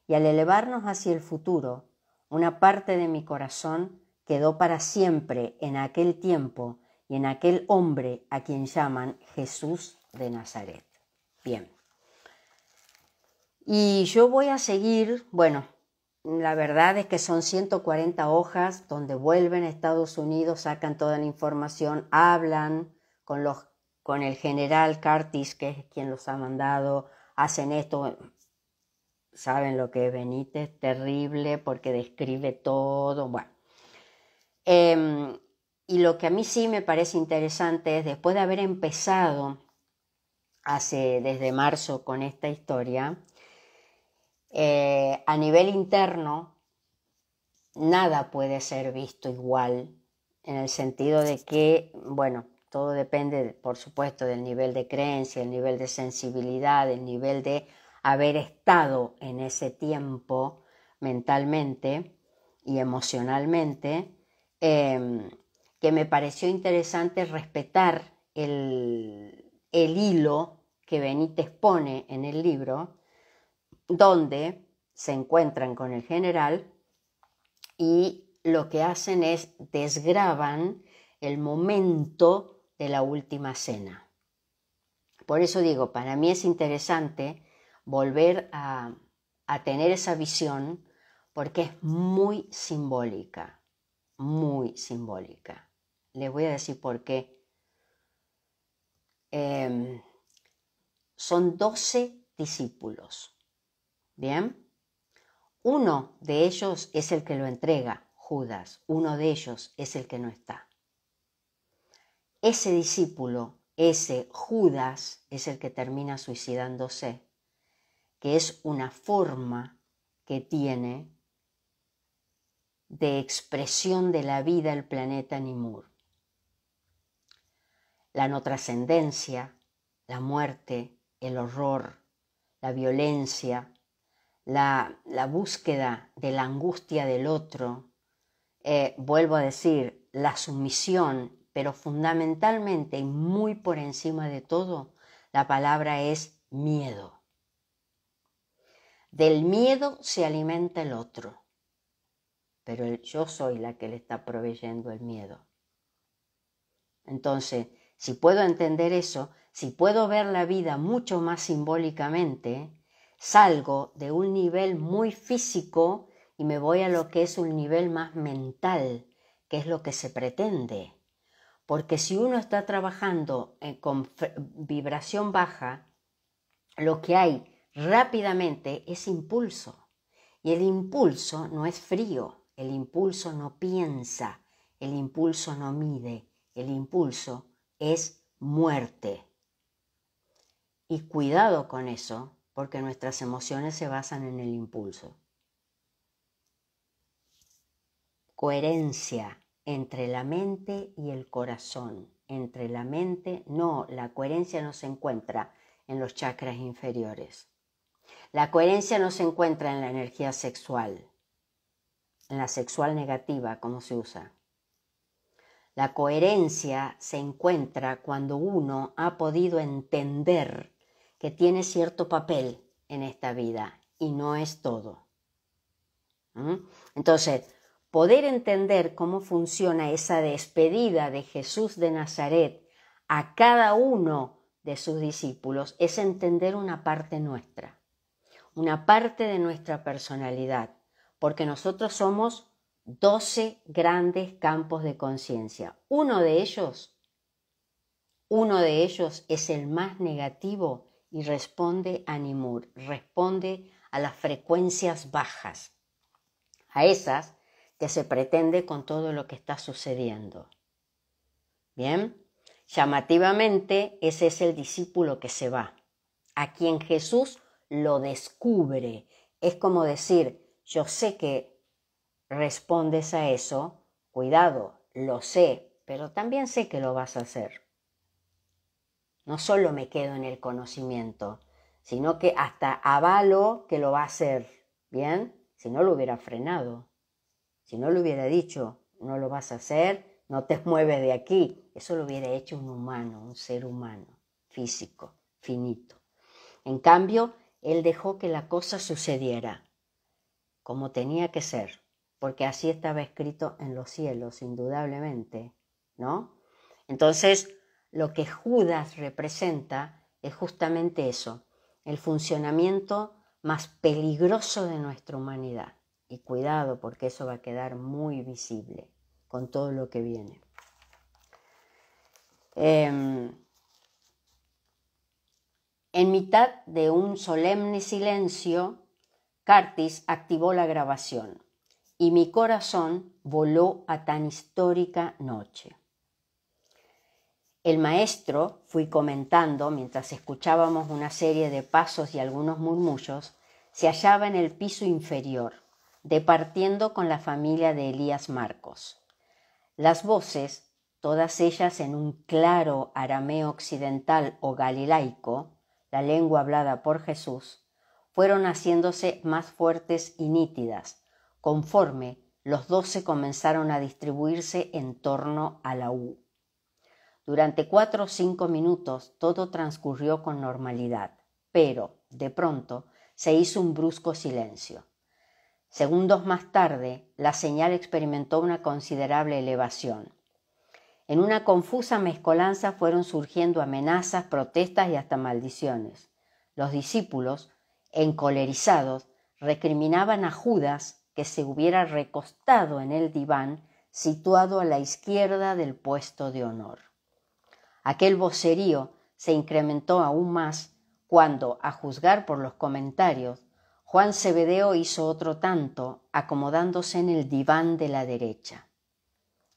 Speaker 1: Y al elevarnos hacia el futuro, una parte de mi corazón quedó para siempre en aquel tiempo y en aquel hombre a quien llaman Jesús de Nazaret. Bien. Y yo voy a seguir, bueno, la verdad es que son 140 hojas donde vuelven a Estados Unidos, sacan toda la información, hablan con, los, con el general Curtis, que es quien los ha mandado, hacen esto, saben lo que es Benítez, terrible porque describe todo, bueno. Em, y lo que a mí sí me parece interesante es, después de haber empezado hace, desde marzo con esta historia, eh, a nivel interno, nada puede ser visto igual, en el sentido de que, bueno, todo depende, por supuesto, del nivel de creencia, el nivel de sensibilidad, el nivel de haber estado en ese tiempo mentalmente y emocionalmente Em, que me pareció interesante respetar el, el hilo que Benítez pone en el libro, donde se encuentran con el general y lo que hacen es desgraban el momento de la última cena. Por eso digo, para mí es interesante volver a tener esa visión porque es muy simbólica muy simbólica. Les voy a decir por qué. Em, son 12 discípulos. ¿Bien? Uno de ellos es el que lo entrega, Judas. Uno de ellos es el que no está. Ese discípulo, ese Judas, es el que termina suicidándose, que es una forma que tiene de expresión de la vida el planeta Nimur. La no trascendencia, la muerte, el horror, la violencia, la, la búsqueda de la angustia del otro, eh, vuelvo a decir, la sumisión, pero fundamentalmente y muy por encima de todo, la palabra es miedo. Del miedo se alimenta el otro pero yo soy la que le está proveyendo el miedo. Entonces, si puedo entender eso, si puedo ver la vida mucho más simbólicamente, salgo de un nivel muy físico y me voy a lo que es un nivel más mental, que es lo que se pretende. Porque si uno está trabajando eh, con vibración baja, lo que hay rápidamente es impulso. Y el impulso no es frío, el impulso no piensa, el impulso no mide, el impulso es muerte. Y cuidado con eso, porque nuestras emociones se basan en el impulso. Coherencia entre la mente y el corazón. Entre la mente, no, la coherencia no se encuentra en los chakras inferiores. La coherencia no se encuentra en la energía sexual en la sexual negativa, como se usa. La coherencia se encuentra cuando uno ha podido entender que tiene cierto papel en esta vida y no es todo. ¿Mm? Entonces, poder entender cómo funciona esa despedida de Jesús de Nazaret a cada uno de sus discípulos es entender una parte nuestra, una parte de nuestra personalidad porque nosotros somos 12 grandes campos de conciencia. Uno de ellos, uno de ellos es el más negativo y responde a Nimur, responde a las frecuencias bajas, a esas que se pretende con todo lo que está sucediendo. Bien, llamativamente ese es el discípulo que se va, a quien Jesús lo descubre. Es como decir, yo sé que respondes a eso, cuidado, lo sé, pero también sé que lo vas a hacer. No solo me quedo en el conocimiento, sino que hasta avalo que lo va a hacer, ¿bien? Si no lo hubiera frenado, si no lo hubiera dicho, no lo vas a hacer, no te (laughs) mueves de aquí, eso lo hubiera hecho un humano, un ser humano, físico, finito. En cambio, él dejó que la cosa sucediera como tenía que ser, porque así estaba escrito en los cielos, indudablemente, ¿no? Entonces, lo que Judas representa es justamente eso, el funcionamiento más peligroso de nuestra humanidad. Y cuidado, porque eso va a quedar muy visible con todo lo que viene. Em, en mitad de un solemne silencio, activó la grabación y mi corazón voló a tan histórica noche. El maestro, fui comentando mientras escuchábamos una serie de pasos y algunos murmullos, se hallaba en el piso inferior, departiendo con la familia de Elías Marcos. Las voces, todas ellas en un claro arameo occidental o galilaico, la lengua hablada por Jesús, fueron haciéndose más fuertes y nítidas, conforme los doce comenzaron a distribuirse en torno a la U. Durante cuatro o cinco minutos todo transcurrió con normalidad, pero, de pronto, se hizo un brusco silencio. Segundos más tarde, la señal experimentó una considerable elevación. En una confusa mezcolanza fueron surgiendo amenazas, protestas y hasta maldiciones. Los discípulos, Encolerizados, recriminaban a Judas que se hubiera recostado en el diván situado a la izquierda del puesto de honor. Aquel vocerío se incrementó aún más cuando, a juzgar por los comentarios, Juan Cebedeo hizo otro tanto, acomodándose en el diván de la derecha.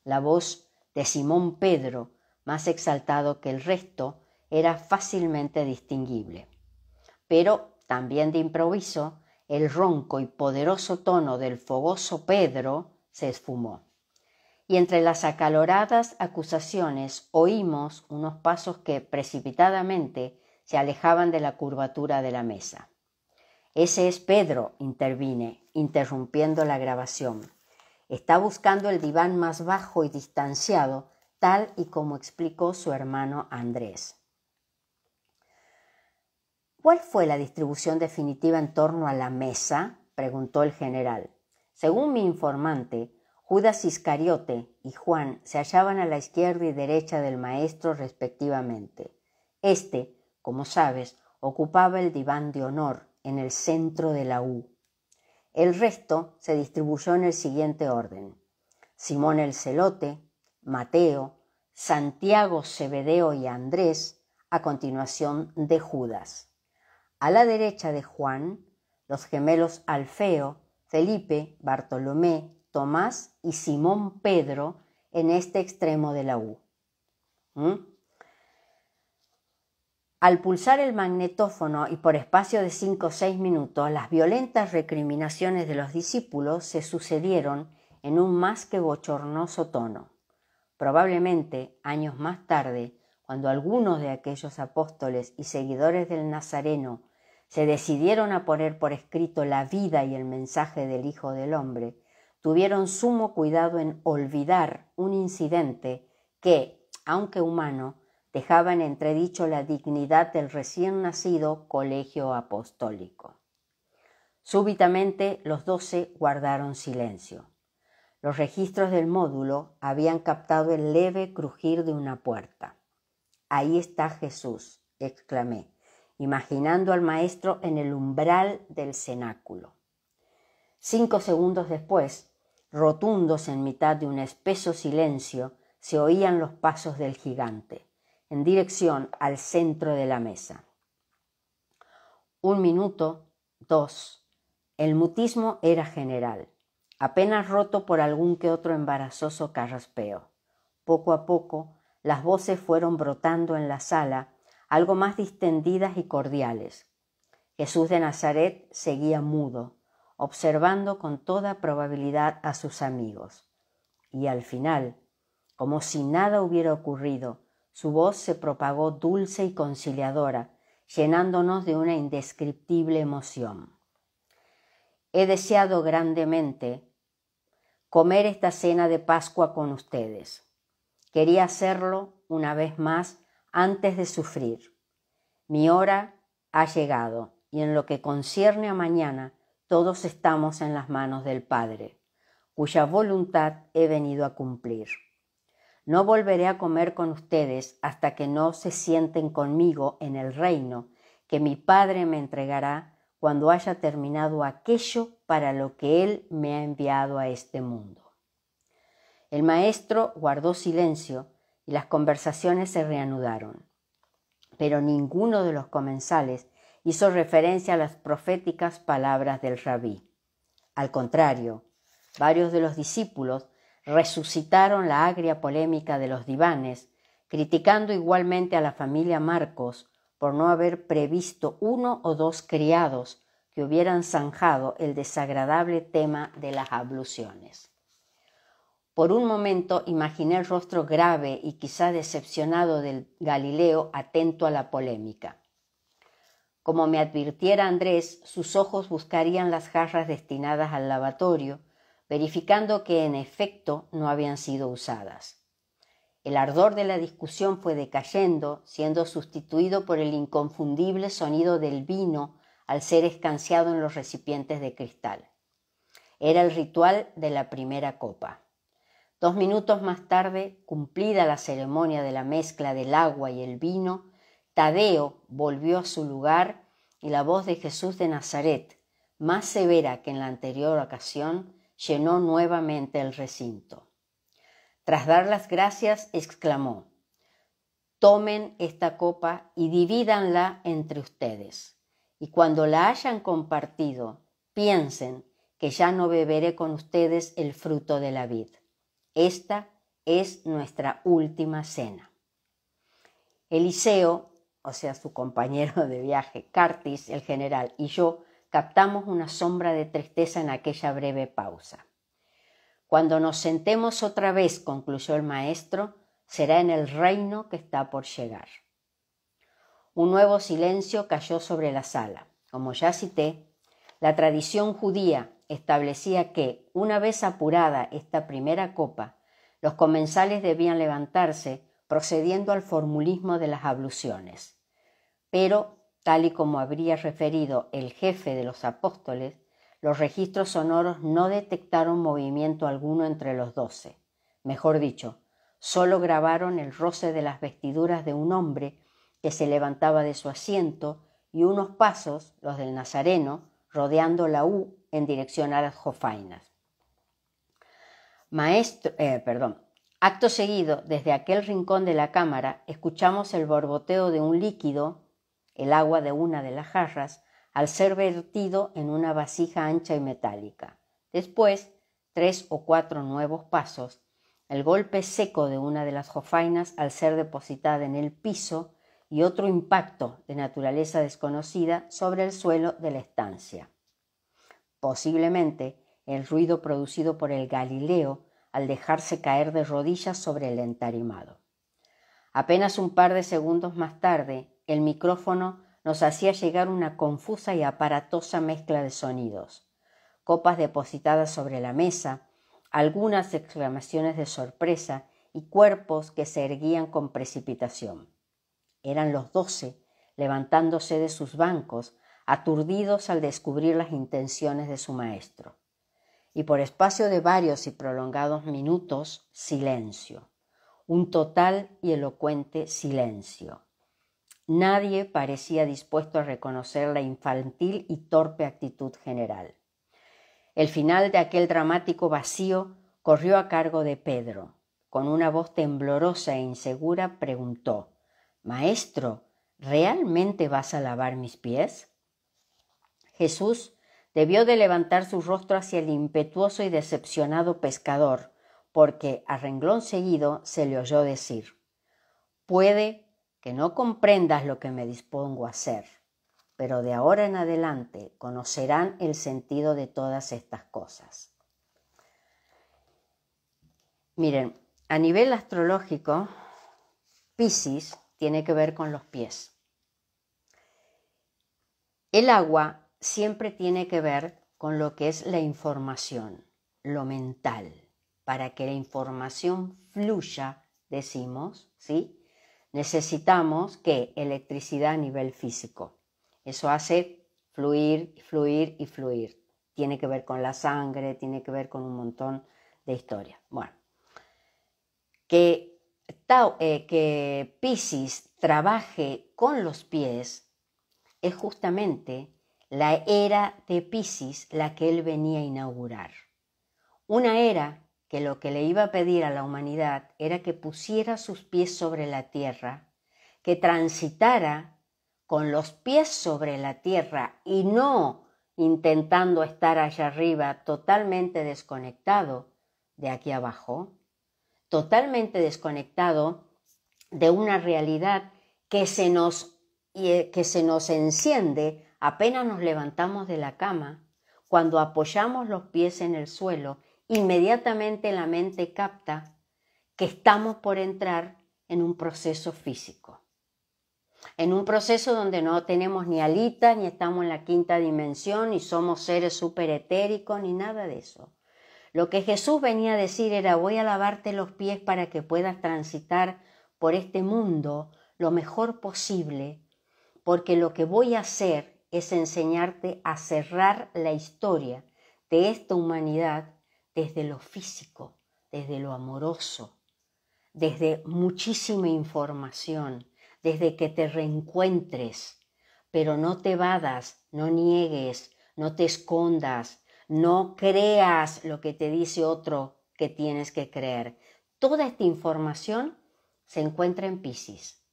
Speaker 1: La voz de Simón Pedro, más exaltado que el resto, era fácilmente distinguible. Pero también de improviso, el ronco y poderoso tono del fogoso Pedro se esfumó. Y entre las acaloradas acusaciones oímos unos pasos que precipitadamente se alejaban de la curvatura de la mesa. Ese es Pedro, intervine, interrumpiendo la grabación. Está buscando el diván más bajo y distanciado, tal y como explicó su hermano Andrés. ¿Cuál fue la distribución definitiva en torno a la mesa? preguntó el general. Según mi informante, Judas Iscariote y Juan se hallaban a la izquierda y derecha del maestro respectivamente. Este, como sabes, ocupaba el diván de honor en el centro de la U. El resto se distribuyó en el siguiente orden. Simón el Celote, Mateo, Santiago Cebedeo y Andrés, a continuación de Judas. A la derecha de Juan, los gemelos Alfeo, Felipe, Bartolomé, Tomás y Simón Pedro en este extremo de la U. ¿Mm? Al pulsar el magnetófono y por espacio de cinco o seis minutos, las violentas recriminaciones de los discípulos se sucedieron en un más que bochornoso tono. Probablemente años más tarde, cuando algunos de aquellos apóstoles y seguidores del Nazareno se decidieron a poner por escrito la vida y el mensaje del Hijo del Hombre, tuvieron sumo cuidado en olvidar un incidente que, aunque humano, dejaba en entredicho la dignidad del recién nacido colegio apostólico. Súbitamente los doce guardaron silencio. Los registros del módulo habían captado el leve crujir de una puerta. Ahí está Jesús, exclamé imaginando al maestro en el umbral del cenáculo. Cinco segundos después, rotundos en mitad de un espeso silencio, se oían los pasos del gigante, en dirección al centro de la mesa. Un minuto, dos. El mutismo era general, apenas roto por algún que otro embarazoso carraspeo. Poco a poco, las voces fueron brotando en la sala, algo más distendidas y cordiales. Jesús de Nazaret seguía mudo, observando con toda probabilidad a sus amigos. Y al final, como si nada hubiera ocurrido, su voz se propagó dulce y conciliadora, llenándonos de una indescriptible emoción. He deseado grandemente comer esta cena de Pascua con ustedes. Quería hacerlo una vez más antes de sufrir. Mi hora ha llegado y en lo que concierne a mañana, todos estamos en las manos del Padre, cuya voluntad he venido a cumplir. No volveré a comer con ustedes hasta que no se sienten conmigo en el reino que mi Padre me entregará cuando haya terminado aquello para lo que Él me ha enviado a este mundo. El maestro guardó silencio y las conversaciones se reanudaron. Pero ninguno de los comensales hizo referencia a las proféticas palabras del rabí. Al contrario, varios de los discípulos resucitaron la agria polémica de los divanes, criticando igualmente a la familia Marcos por no haber previsto uno o dos criados que hubieran zanjado el desagradable tema de las abluciones. Por un momento imaginé el rostro grave y quizá decepcionado del Galileo atento a la polémica. Como me advirtiera Andrés, sus ojos buscarían las jarras destinadas al lavatorio, verificando que en efecto no habían sido usadas. El ardor de la discusión fue decayendo, siendo sustituido por el inconfundible sonido del vino al ser escanciado en los recipientes de cristal. Era el ritual de la primera copa. Dos minutos más tarde, cumplida la ceremonia de la mezcla del agua y el vino, Tadeo volvió a su lugar y la voz de Jesús de Nazaret, más severa que en la anterior ocasión, llenó nuevamente el recinto. Tras dar las gracias, exclamó, Tomen esta copa y divídanla entre ustedes, y cuando la hayan compartido, piensen que ya no beberé con ustedes el fruto de la vid esta es nuestra última cena. Eliseo, o sea, su compañero de viaje, Cartis, el general, y yo captamos una sombra de tristeza en aquella breve pausa. Cuando nos sentemos otra vez, concluyó el maestro, será en el reino que está por llegar. Un nuevo silencio cayó sobre la sala. Como ya cité, la tradición judía establecía que, una vez apurada esta primera copa, los comensales debían levantarse procediendo al formulismo de las abluciones. Pero, tal y como habría referido el jefe de los apóstoles, los registros sonoros no detectaron movimiento alguno entre los doce. Mejor dicho, solo grabaron el roce de las vestiduras de un hombre que se levantaba de su asiento y unos pasos, los del Nazareno, rodeando la U en dirección a las Jofainas. Maestro, eh, Acto seguido, desde aquel rincón de la cámara, escuchamos el borboteo de un líquido, el agua de una de las jarras, al ser vertido en una vasija ancha y metálica. Después, tres o cuatro nuevos pasos, el golpe seco de una de las jofainas al ser depositada en el piso y otro impacto de naturaleza desconocida sobre el suelo de la estancia. Posiblemente el ruido producido por el Galileo al dejarse caer de rodillas sobre el entarimado. Apenas un par de segundos más tarde, el micrófono nos hacía llegar una confusa y aparatosa mezcla de sonidos, copas depositadas sobre la mesa, algunas exclamaciones de sorpresa y cuerpos que se erguían con precipitación. Eran los doce, levantándose de sus bancos, aturdidos al descubrir las intenciones de su maestro. Y por espacio de varios y prolongados minutos, silencio, un total y elocuente silencio. Nadie parecía dispuesto a reconocer la infantil y torpe actitud general. El final de aquel dramático vacío corrió a cargo de Pedro. Con una voz temblorosa e insegura preguntó Maestro, ¿realmente vas a lavar mis pies? Jesús debió de levantar su rostro hacia el impetuoso y decepcionado pescador, porque a renglón seguido se le oyó decir, puede que no comprendas lo que me dispongo a hacer, pero de ahora en adelante conocerán el sentido de todas estas cosas. Miren, a nivel astrológico, Pisces tiene que ver con los pies. El agua siempre tiene que ver con lo que es la información, lo mental. Para que la información fluya, decimos, ¿sí? Necesitamos que electricidad a nivel físico. Eso hace fluir, fluir y fluir. Tiene que ver con la sangre, tiene que ver con un montón de historias. Bueno, que, eh, que Pisces trabaje con los pies es justamente la era de Pisces, la que él venía a inaugurar. Una era que lo que le iba a pedir a la humanidad era que pusiera sus pies sobre la tierra, que transitara con los pies sobre la tierra y no intentando estar allá arriba totalmente desconectado de aquí abajo, totalmente desconectado de una realidad que se nos, eh, que se nos enciende Apenas nos levantamos de la cama, cuando apoyamos los pies en el suelo, inmediatamente la mente capta que estamos por entrar en un proceso físico, en un proceso donde no tenemos ni alita ni estamos en la quinta dimensión, ni somos seres superetéricos, ni nada de eso. Lo que Jesús venía a decir era voy a lavarte los pies para que puedas transitar por este mundo lo mejor posible, porque lo que voy a hacer es enseñarte a cerrar la historia de esta humanidad desde lo físico, desde lo amoroso, desde muchísima información, desde que te reencuentres, pero no te vadas, no niegues, no te escondas, no creas lo que te dice otro que tienes que creer. Toda esta información se encuentra en Piscis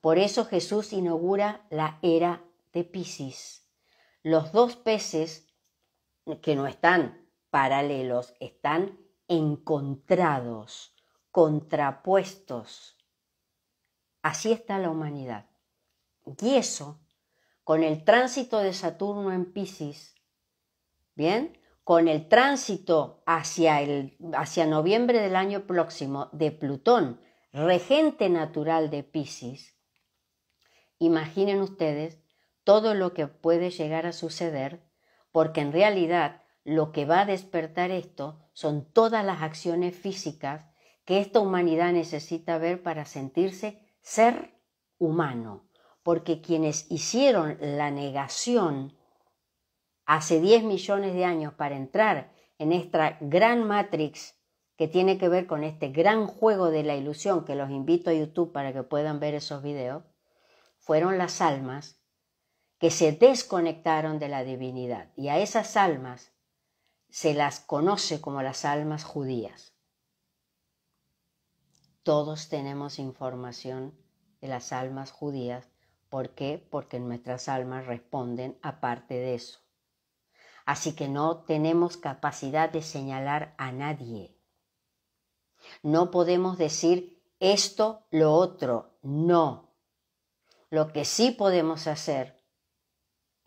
Speaker 1: Por eso Jesús inaugura la era de Pisces. Los dos peces que no están paralelos, están encontrados, contrapuestos. Así está la humanidad. Y eso, con el tránsito de Saturno en Pisces, ¿bien? Con el tránsito hacia, el, hacia noviembre del año próximo de Plutón, regente natural de Pisces, imaginen ustedes todo lo que puede llegar a suceder, porque en realidad lo que va a despertar esto son todas las acciones físicas que esta humanidad necesita ver para sentirse ser humano, porque quienes hicieron la negación hace 10 millones de años para entrar en esta gran matrix que tiene que ver con este gran juego de la ilusión que los invito a YouTube para que puedan ver esos videos, fueron las almas que se desconectaron de la divinidad y a esas almas se las conoce como las almas judías. Todos tenemos información de las almas judías. ¿Por qué? Porque nuestras almas responden aparte de eso. Así que no tenemos capacidad de señalar a nadie. No podemos decir esto, lo otro. No. Lo que sí podemos hacer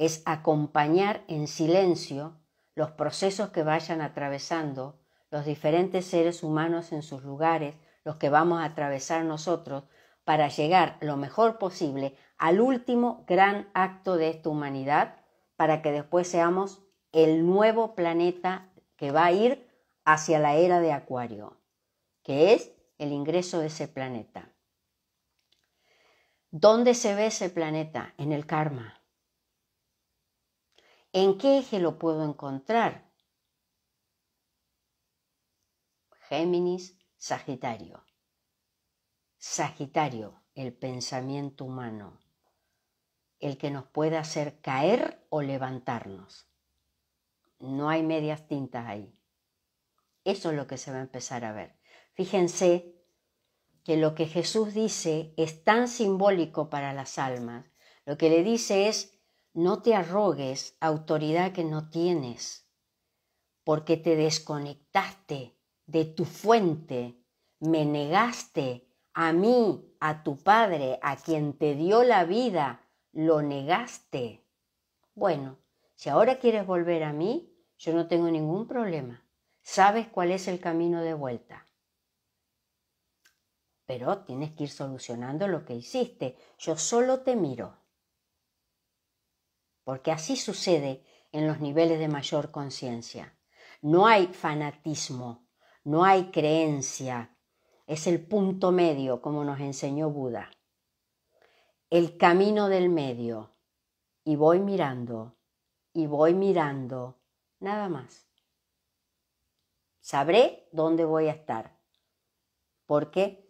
Speaker 1: es acompañar en silencio los procesos que vayan atravesando los diferentes seres humanos en sus lugares, los que vamos a atravesar nosotros, para llegar lo mejor posible al último gran acto de esta humanidad, para que después seamos el nuevo planeta que va a ir hacia la era de Acuario, que es el ingreso de ese planeta. ¿Dónde se ve ese planeta? En el karma. ¿En qué eje lo puedo encontrar? Géminis, Sagitario. Sagitario, el pensamiento humano, el que nos puede hacer caer o levantarnos. No hay medias tintas ahí. Eso es lo que se va a empezar a ver. Fíjense que lo que Jesús dice es tan simbólico para las almas. Lo que le dice es, no te arrogues autoridad que no tienes, porque te desconectaste de tu fuente, me negaste a mí, a tu Padre, a quien te dio la vida, lo negaste. Bueno, si ahora quieres volver a mí, yo no tengo ningún problema. Sabes cuál es el camino de vuelta. Pero tienes que ir solucionando lo que hiciste. Yo solo te miro porque así sucede en los niveles de mayor conciencia. No hay fanatismo, no hay creencia, es el punto medio, como nos enseñó Buda. El camino del medio. Y voy mirando, y voy mirando, nada más. Sabré dónde voy a estar. ¿Por qué?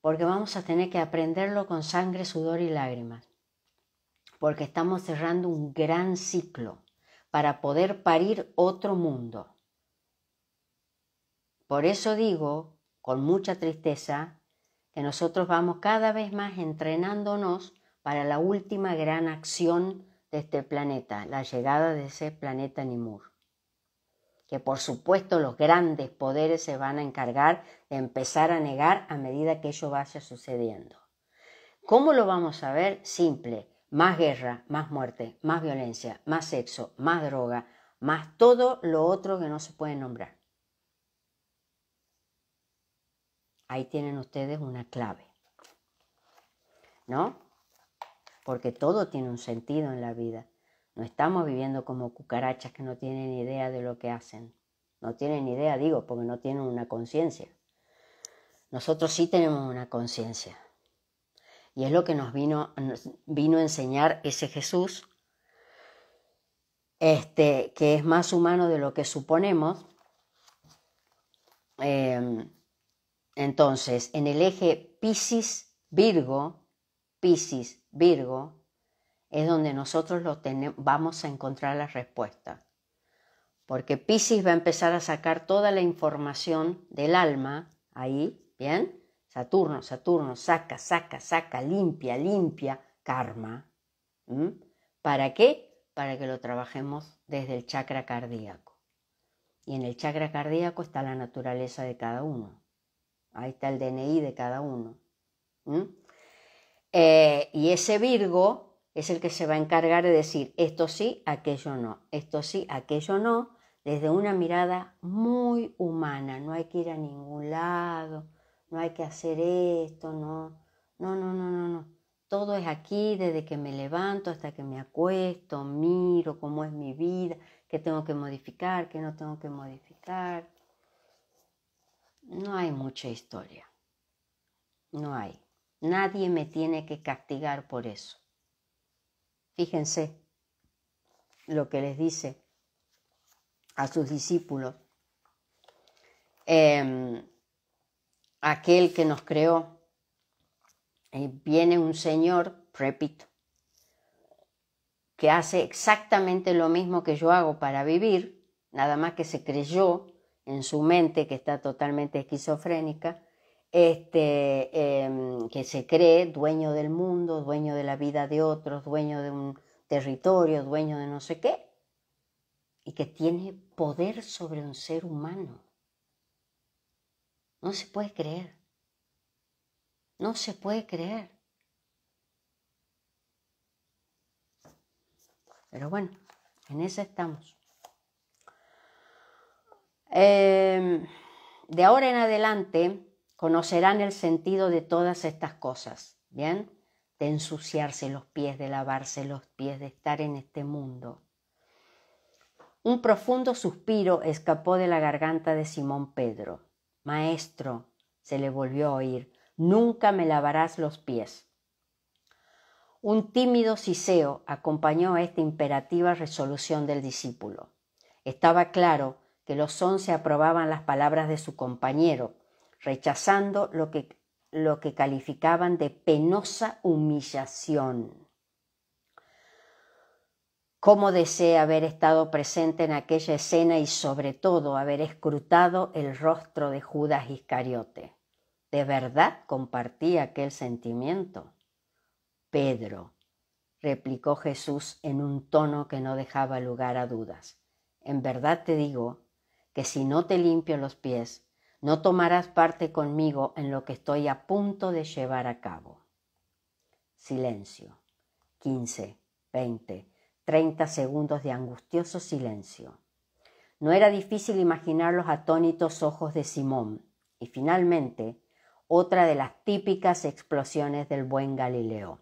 Speaker 1: Porque vamos a tener que aprenderlo con sangre, sudor y lágrimas porque estamos cerrando un gran ciclo para poder parir otro mundo. Por eso digo, con mucha tristeza, que nosotros vamos cada vez más entrenándonos para la última gran acción de este planeta, la llegada de ese planeta Nimur. Que por supuesto los grandes poderes se van a encargar de empezar a negar a medida que ello vaya sucediendo. ¿Cómo lo vamos a ver? Simple, más guerra, más muerte, más violencia, más sexo, más droga, más todo lo otro que no se puede nombrar. Ahí tienen ustedes una clave. ¿No? Porque todo tiene un sentido en la vida. No estamos viviendo como cucarachas que no tienen idea de lo que hacen. No tienen idea, digo, porque no tienen una conciencia. Nosotros sí tenemos una conciencia. Y es lo que nos vino, vino a enseñar ese Jesús, este, que es más humano de lo que suponemos. Em, entonces, en el eje Piscis-Virgo, Piscis-Virgo, es donde nosotros vamos a encontrar la respuesta. Porque Piscis va a empezar a sacar toda la información del alma ahí, ¿bien? Saturno, Saturno, saca, saca, saca, limpia, limpia, karma. ¿Para qué? Para que lo trabajemos desde el chakra cardíaco. Y en el chakra cardíaco está la naturaleza de cada uno. Ahí está el DNI de cada uno. Eh, y ese Virgo es el que se va a encargar de decir esto sí, aquello no, esto sí, aquello no, desde una mirada muy humana. No hay que ir a ningún lado no hay que hacer esto, no, no, no, no, no, no. Todo es aquí, desde que me levanto hasta que me acuesto, miro cómo es mi vida, qué tengo que modificar, qué no tengo que modificar. No hay mucha historia. No hay. Nadie me tiene que castigar por eso. Fíjense lo que les dice a sus discípulos. Eh, aquel que nos creó. Eh, viene un señor, repito, que hace exactamente lo mismo que yo hago para vivir, nada más que se creyó en su mente, que está totalmente esquizofrénica, este, em, que se cree dueño del mundo, dueño de la vida de otros, dueño de un territorio, dueño de no sé qué, y que tiene poder sobre un ser humano. No se puede creer. No se puede creer. Pero bueno, en eso estamos. Em, de ahora en adelante conocerán el sentido de todas estas cosas, ¿bien? De ensuciarse los pies, de lavarse los pies, de estar en este mundo. Un profundo suspiro escapó de la garganta de Simón Pedro. Maestro, se le volvió a oír, nunca me lavarás los pies. Un tímido siseo acompañó a esta imperativa resolución del discípulo. Estaba claro que los once aprobaban las palabras de su compañero, rechazando lo que, lo que calificaban de penosa humillación cómo desea haber estado presente en aquella escena y sobre todo haber escrutado el rostro de Judas Iscariote. ¿De verdad compartí aquel sentimiento? Pedro, replicó Jesús en un tono que no dejaba lugar a dudas. En verdad te digo que si no te limpio los pies, no tomarás parte conmigo en lo que estoy a punto de llevar a cabo. Silencio. 15, Veinte. Treinta segundos de angustioso silencio. No era difícil imaginar los atónitos ojos de Simón. Y finalmente, otra de las típicas explosiones del buen Galileo.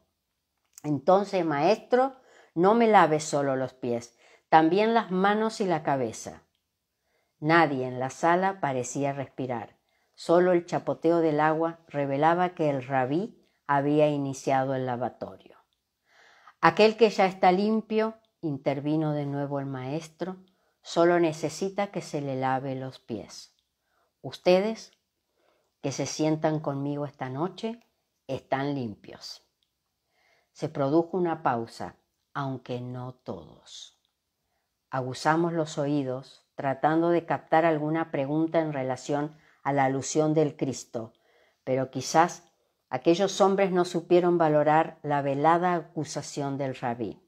Speaker 1: Entonces, maestro, no me laves solo los pies, también las manos y la cabeza. Nadie en la sala parecía respirar. Solo el chapoteo del agua revelaba que el rabí había iniciado el lavatorio. Aquel que ya está limpio, intervino de nuevo el maestro, solo necesita que se le lave los pies. Ustedes, que se sientan conmigo esta noche, están limpios. Se produjo una pausa, aunque no todos. Aguzamos los oídos tratando de captar alguna pregunta en relación a la alusión del Cristo, pero quizás Aquellos hombres no supieron valorar la velada acusación del rabí.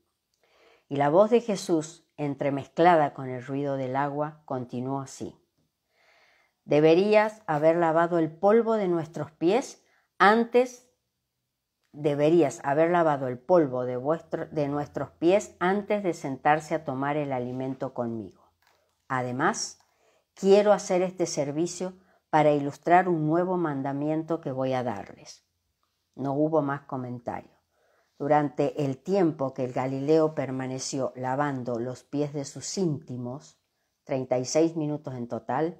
Speaker 1: Y la voz de Jesús, entremezclada con el ruido del agua, continuó así. Deberías haber lavado el polvo de nuestros pies antes deberías haber lavado el polvo de, vuestro, de nuestros pies antes de sentarse a tomar el alimento conmigo. Además, quiero hacer este servicio para ilustrar un nuevo mandamiento que voy a darles. No hubo más comentario. Durante el tiempo que el Galileo permaneció lavando los pies de sus íntimos, 36 minutos en total,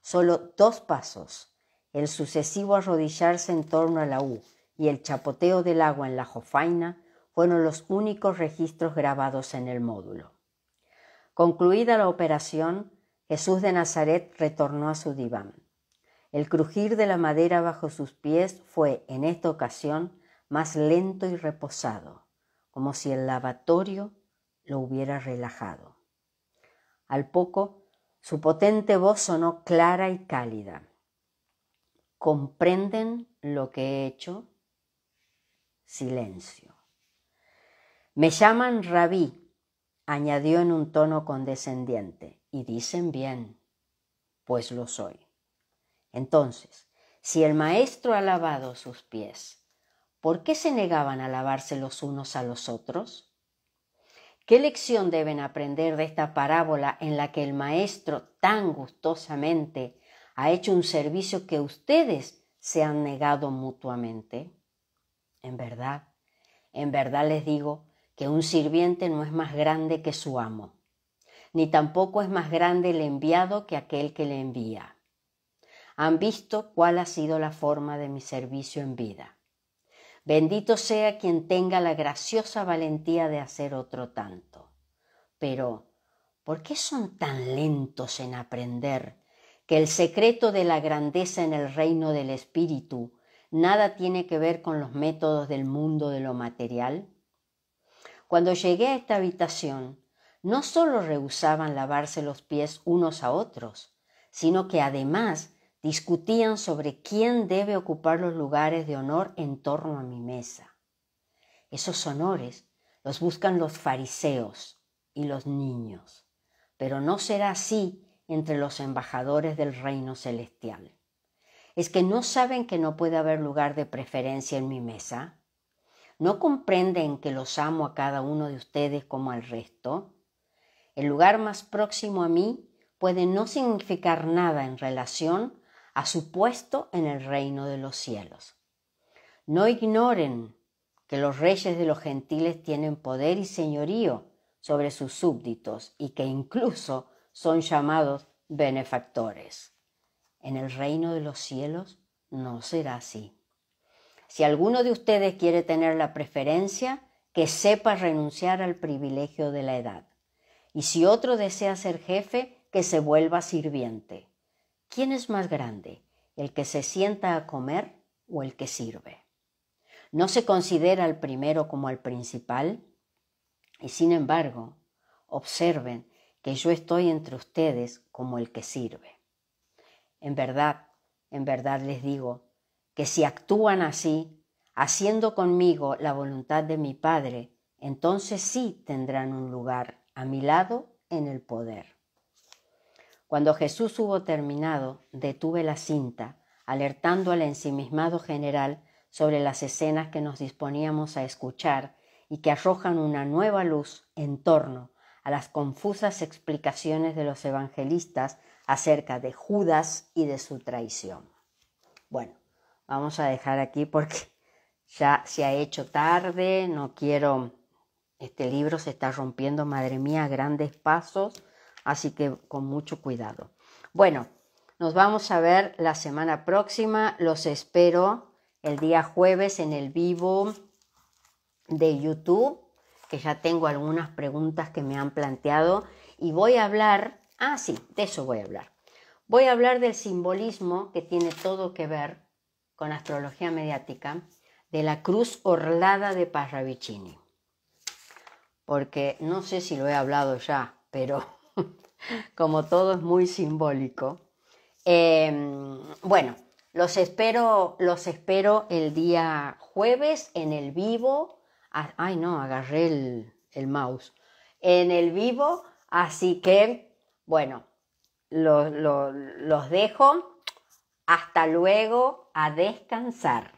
Speaker 1: solo dos pasos, el sucesivo arrodillarse en torno a la U y el chapoteo del agua en la jofaina, fueron los únicos registros grabados en el módulo. Concluida la operación, Jesús de Nazaret retornó a su diván. El crujir de la madera bajo sus pies fue, en esta ocasión, más lento y reposado, como si el lavatorio lo hubiera relajado. Al poco, su potente voz sonó clara y cálida. ¿Comprenden lo que he hecho? Silencio. Me llaman rabí, añadió en un tono condescendiente, y dicen bien, pues lo soy. Entonces, si el Maestro ha lavado sus pies, ¿por qué se negaban a lavarse los unos a los otros? ¿Qué lección deben aprender de esta parábola en la que el Maestro tan gustosamente ha hecho un servicio que ustedes se han negado mutuamente? En verdad, en verdad les digo que un sirviente no es más grande que su amo, ni tampoco es más grande el enviado que aquel que le envía han visto cuál ha sido la forma de mi servicio en vida. Bendito sea quien tenga la graciosa valentía de hacer otro tanto. Pero, ¿por qué son tan lentos en aprender que el secreto de la grandeza en el reino del espíritu nada tiene que ver con los métodos del mundo de lo material? Cuando llegué a esta habitación, no solo rehusaban lavarse los pies unos a otros, sino que además discutían sobre quién debe ocupar los lugares de honor en torno a mi mesa. Esos honores los buscan los fariseos y los niños, pero no será así entre los embajadores del reino celestial. ¿Es que no saben que no puede haber lugar de preferencia en mi mesa? ¿No comprenden que los amo a cada uno de ustedes como al resto? El lugar más próximo a mí puede no significar nada en relación a su puesto en el reino de los cielos. No ignoren que los reyes de los gentiles tienen poder y señorío sobre sus súbditos y que incluso son llamados benefactores. En el reino de los cielos no será así. Si alguno de ustedes quiere tener la preferencia, que sepa renunciar al privilegio de la edad. Y si otro desea ser jefe, que se vuelva sirviente. ¿Quién es más grande, el que se sienta a comer o el que sirve? ¿No se considera al primero como al principal? Y sin embargo, observen que yo estoy entre ustedes como el que sirve. En verdad, en verdad les digo, que si actúan así, haciendo conmigo la voluntad de mi Padre, entonces sí tendrán un lugar a mi lado en el poder. Cuando Jesús hubo terminado, detuve la cinta, alertando al ensimismado general sobre las escenas que nos disponíamos a escuchar y que arrojan una nueva luz en torno a las confusas explicaciones de los evangelistas acerca de Judas y de su traición. Bueno, vamos a dejar aquí porque (laughs) ya se ha hecho tarde, no quiero, este libro se está rompiendo, madre mía, grandes pasos Así que con mucho cuidado. Bueno, nos vamos a ver la semana próxima. Los espero el día jueves en el vivo de YouTube, que ya tengo algunas preguntas que me han planteado y voy a hablar, ah sí, de eso voy a hablar. Voy a hablar del simbolismo que tiene todo que ver con astrología mediática de la cruz orlada de Parravicini. Porque no sé si lo he hablado ya, pero (laughs) como todo es muy simbólico. Em, bueno, los espero, los espero el día jueves en el vivo. Ah, ay, no, agarré el, mouse. En el vivo, así que, bueno, los dejo. Hasta luego, a descansar.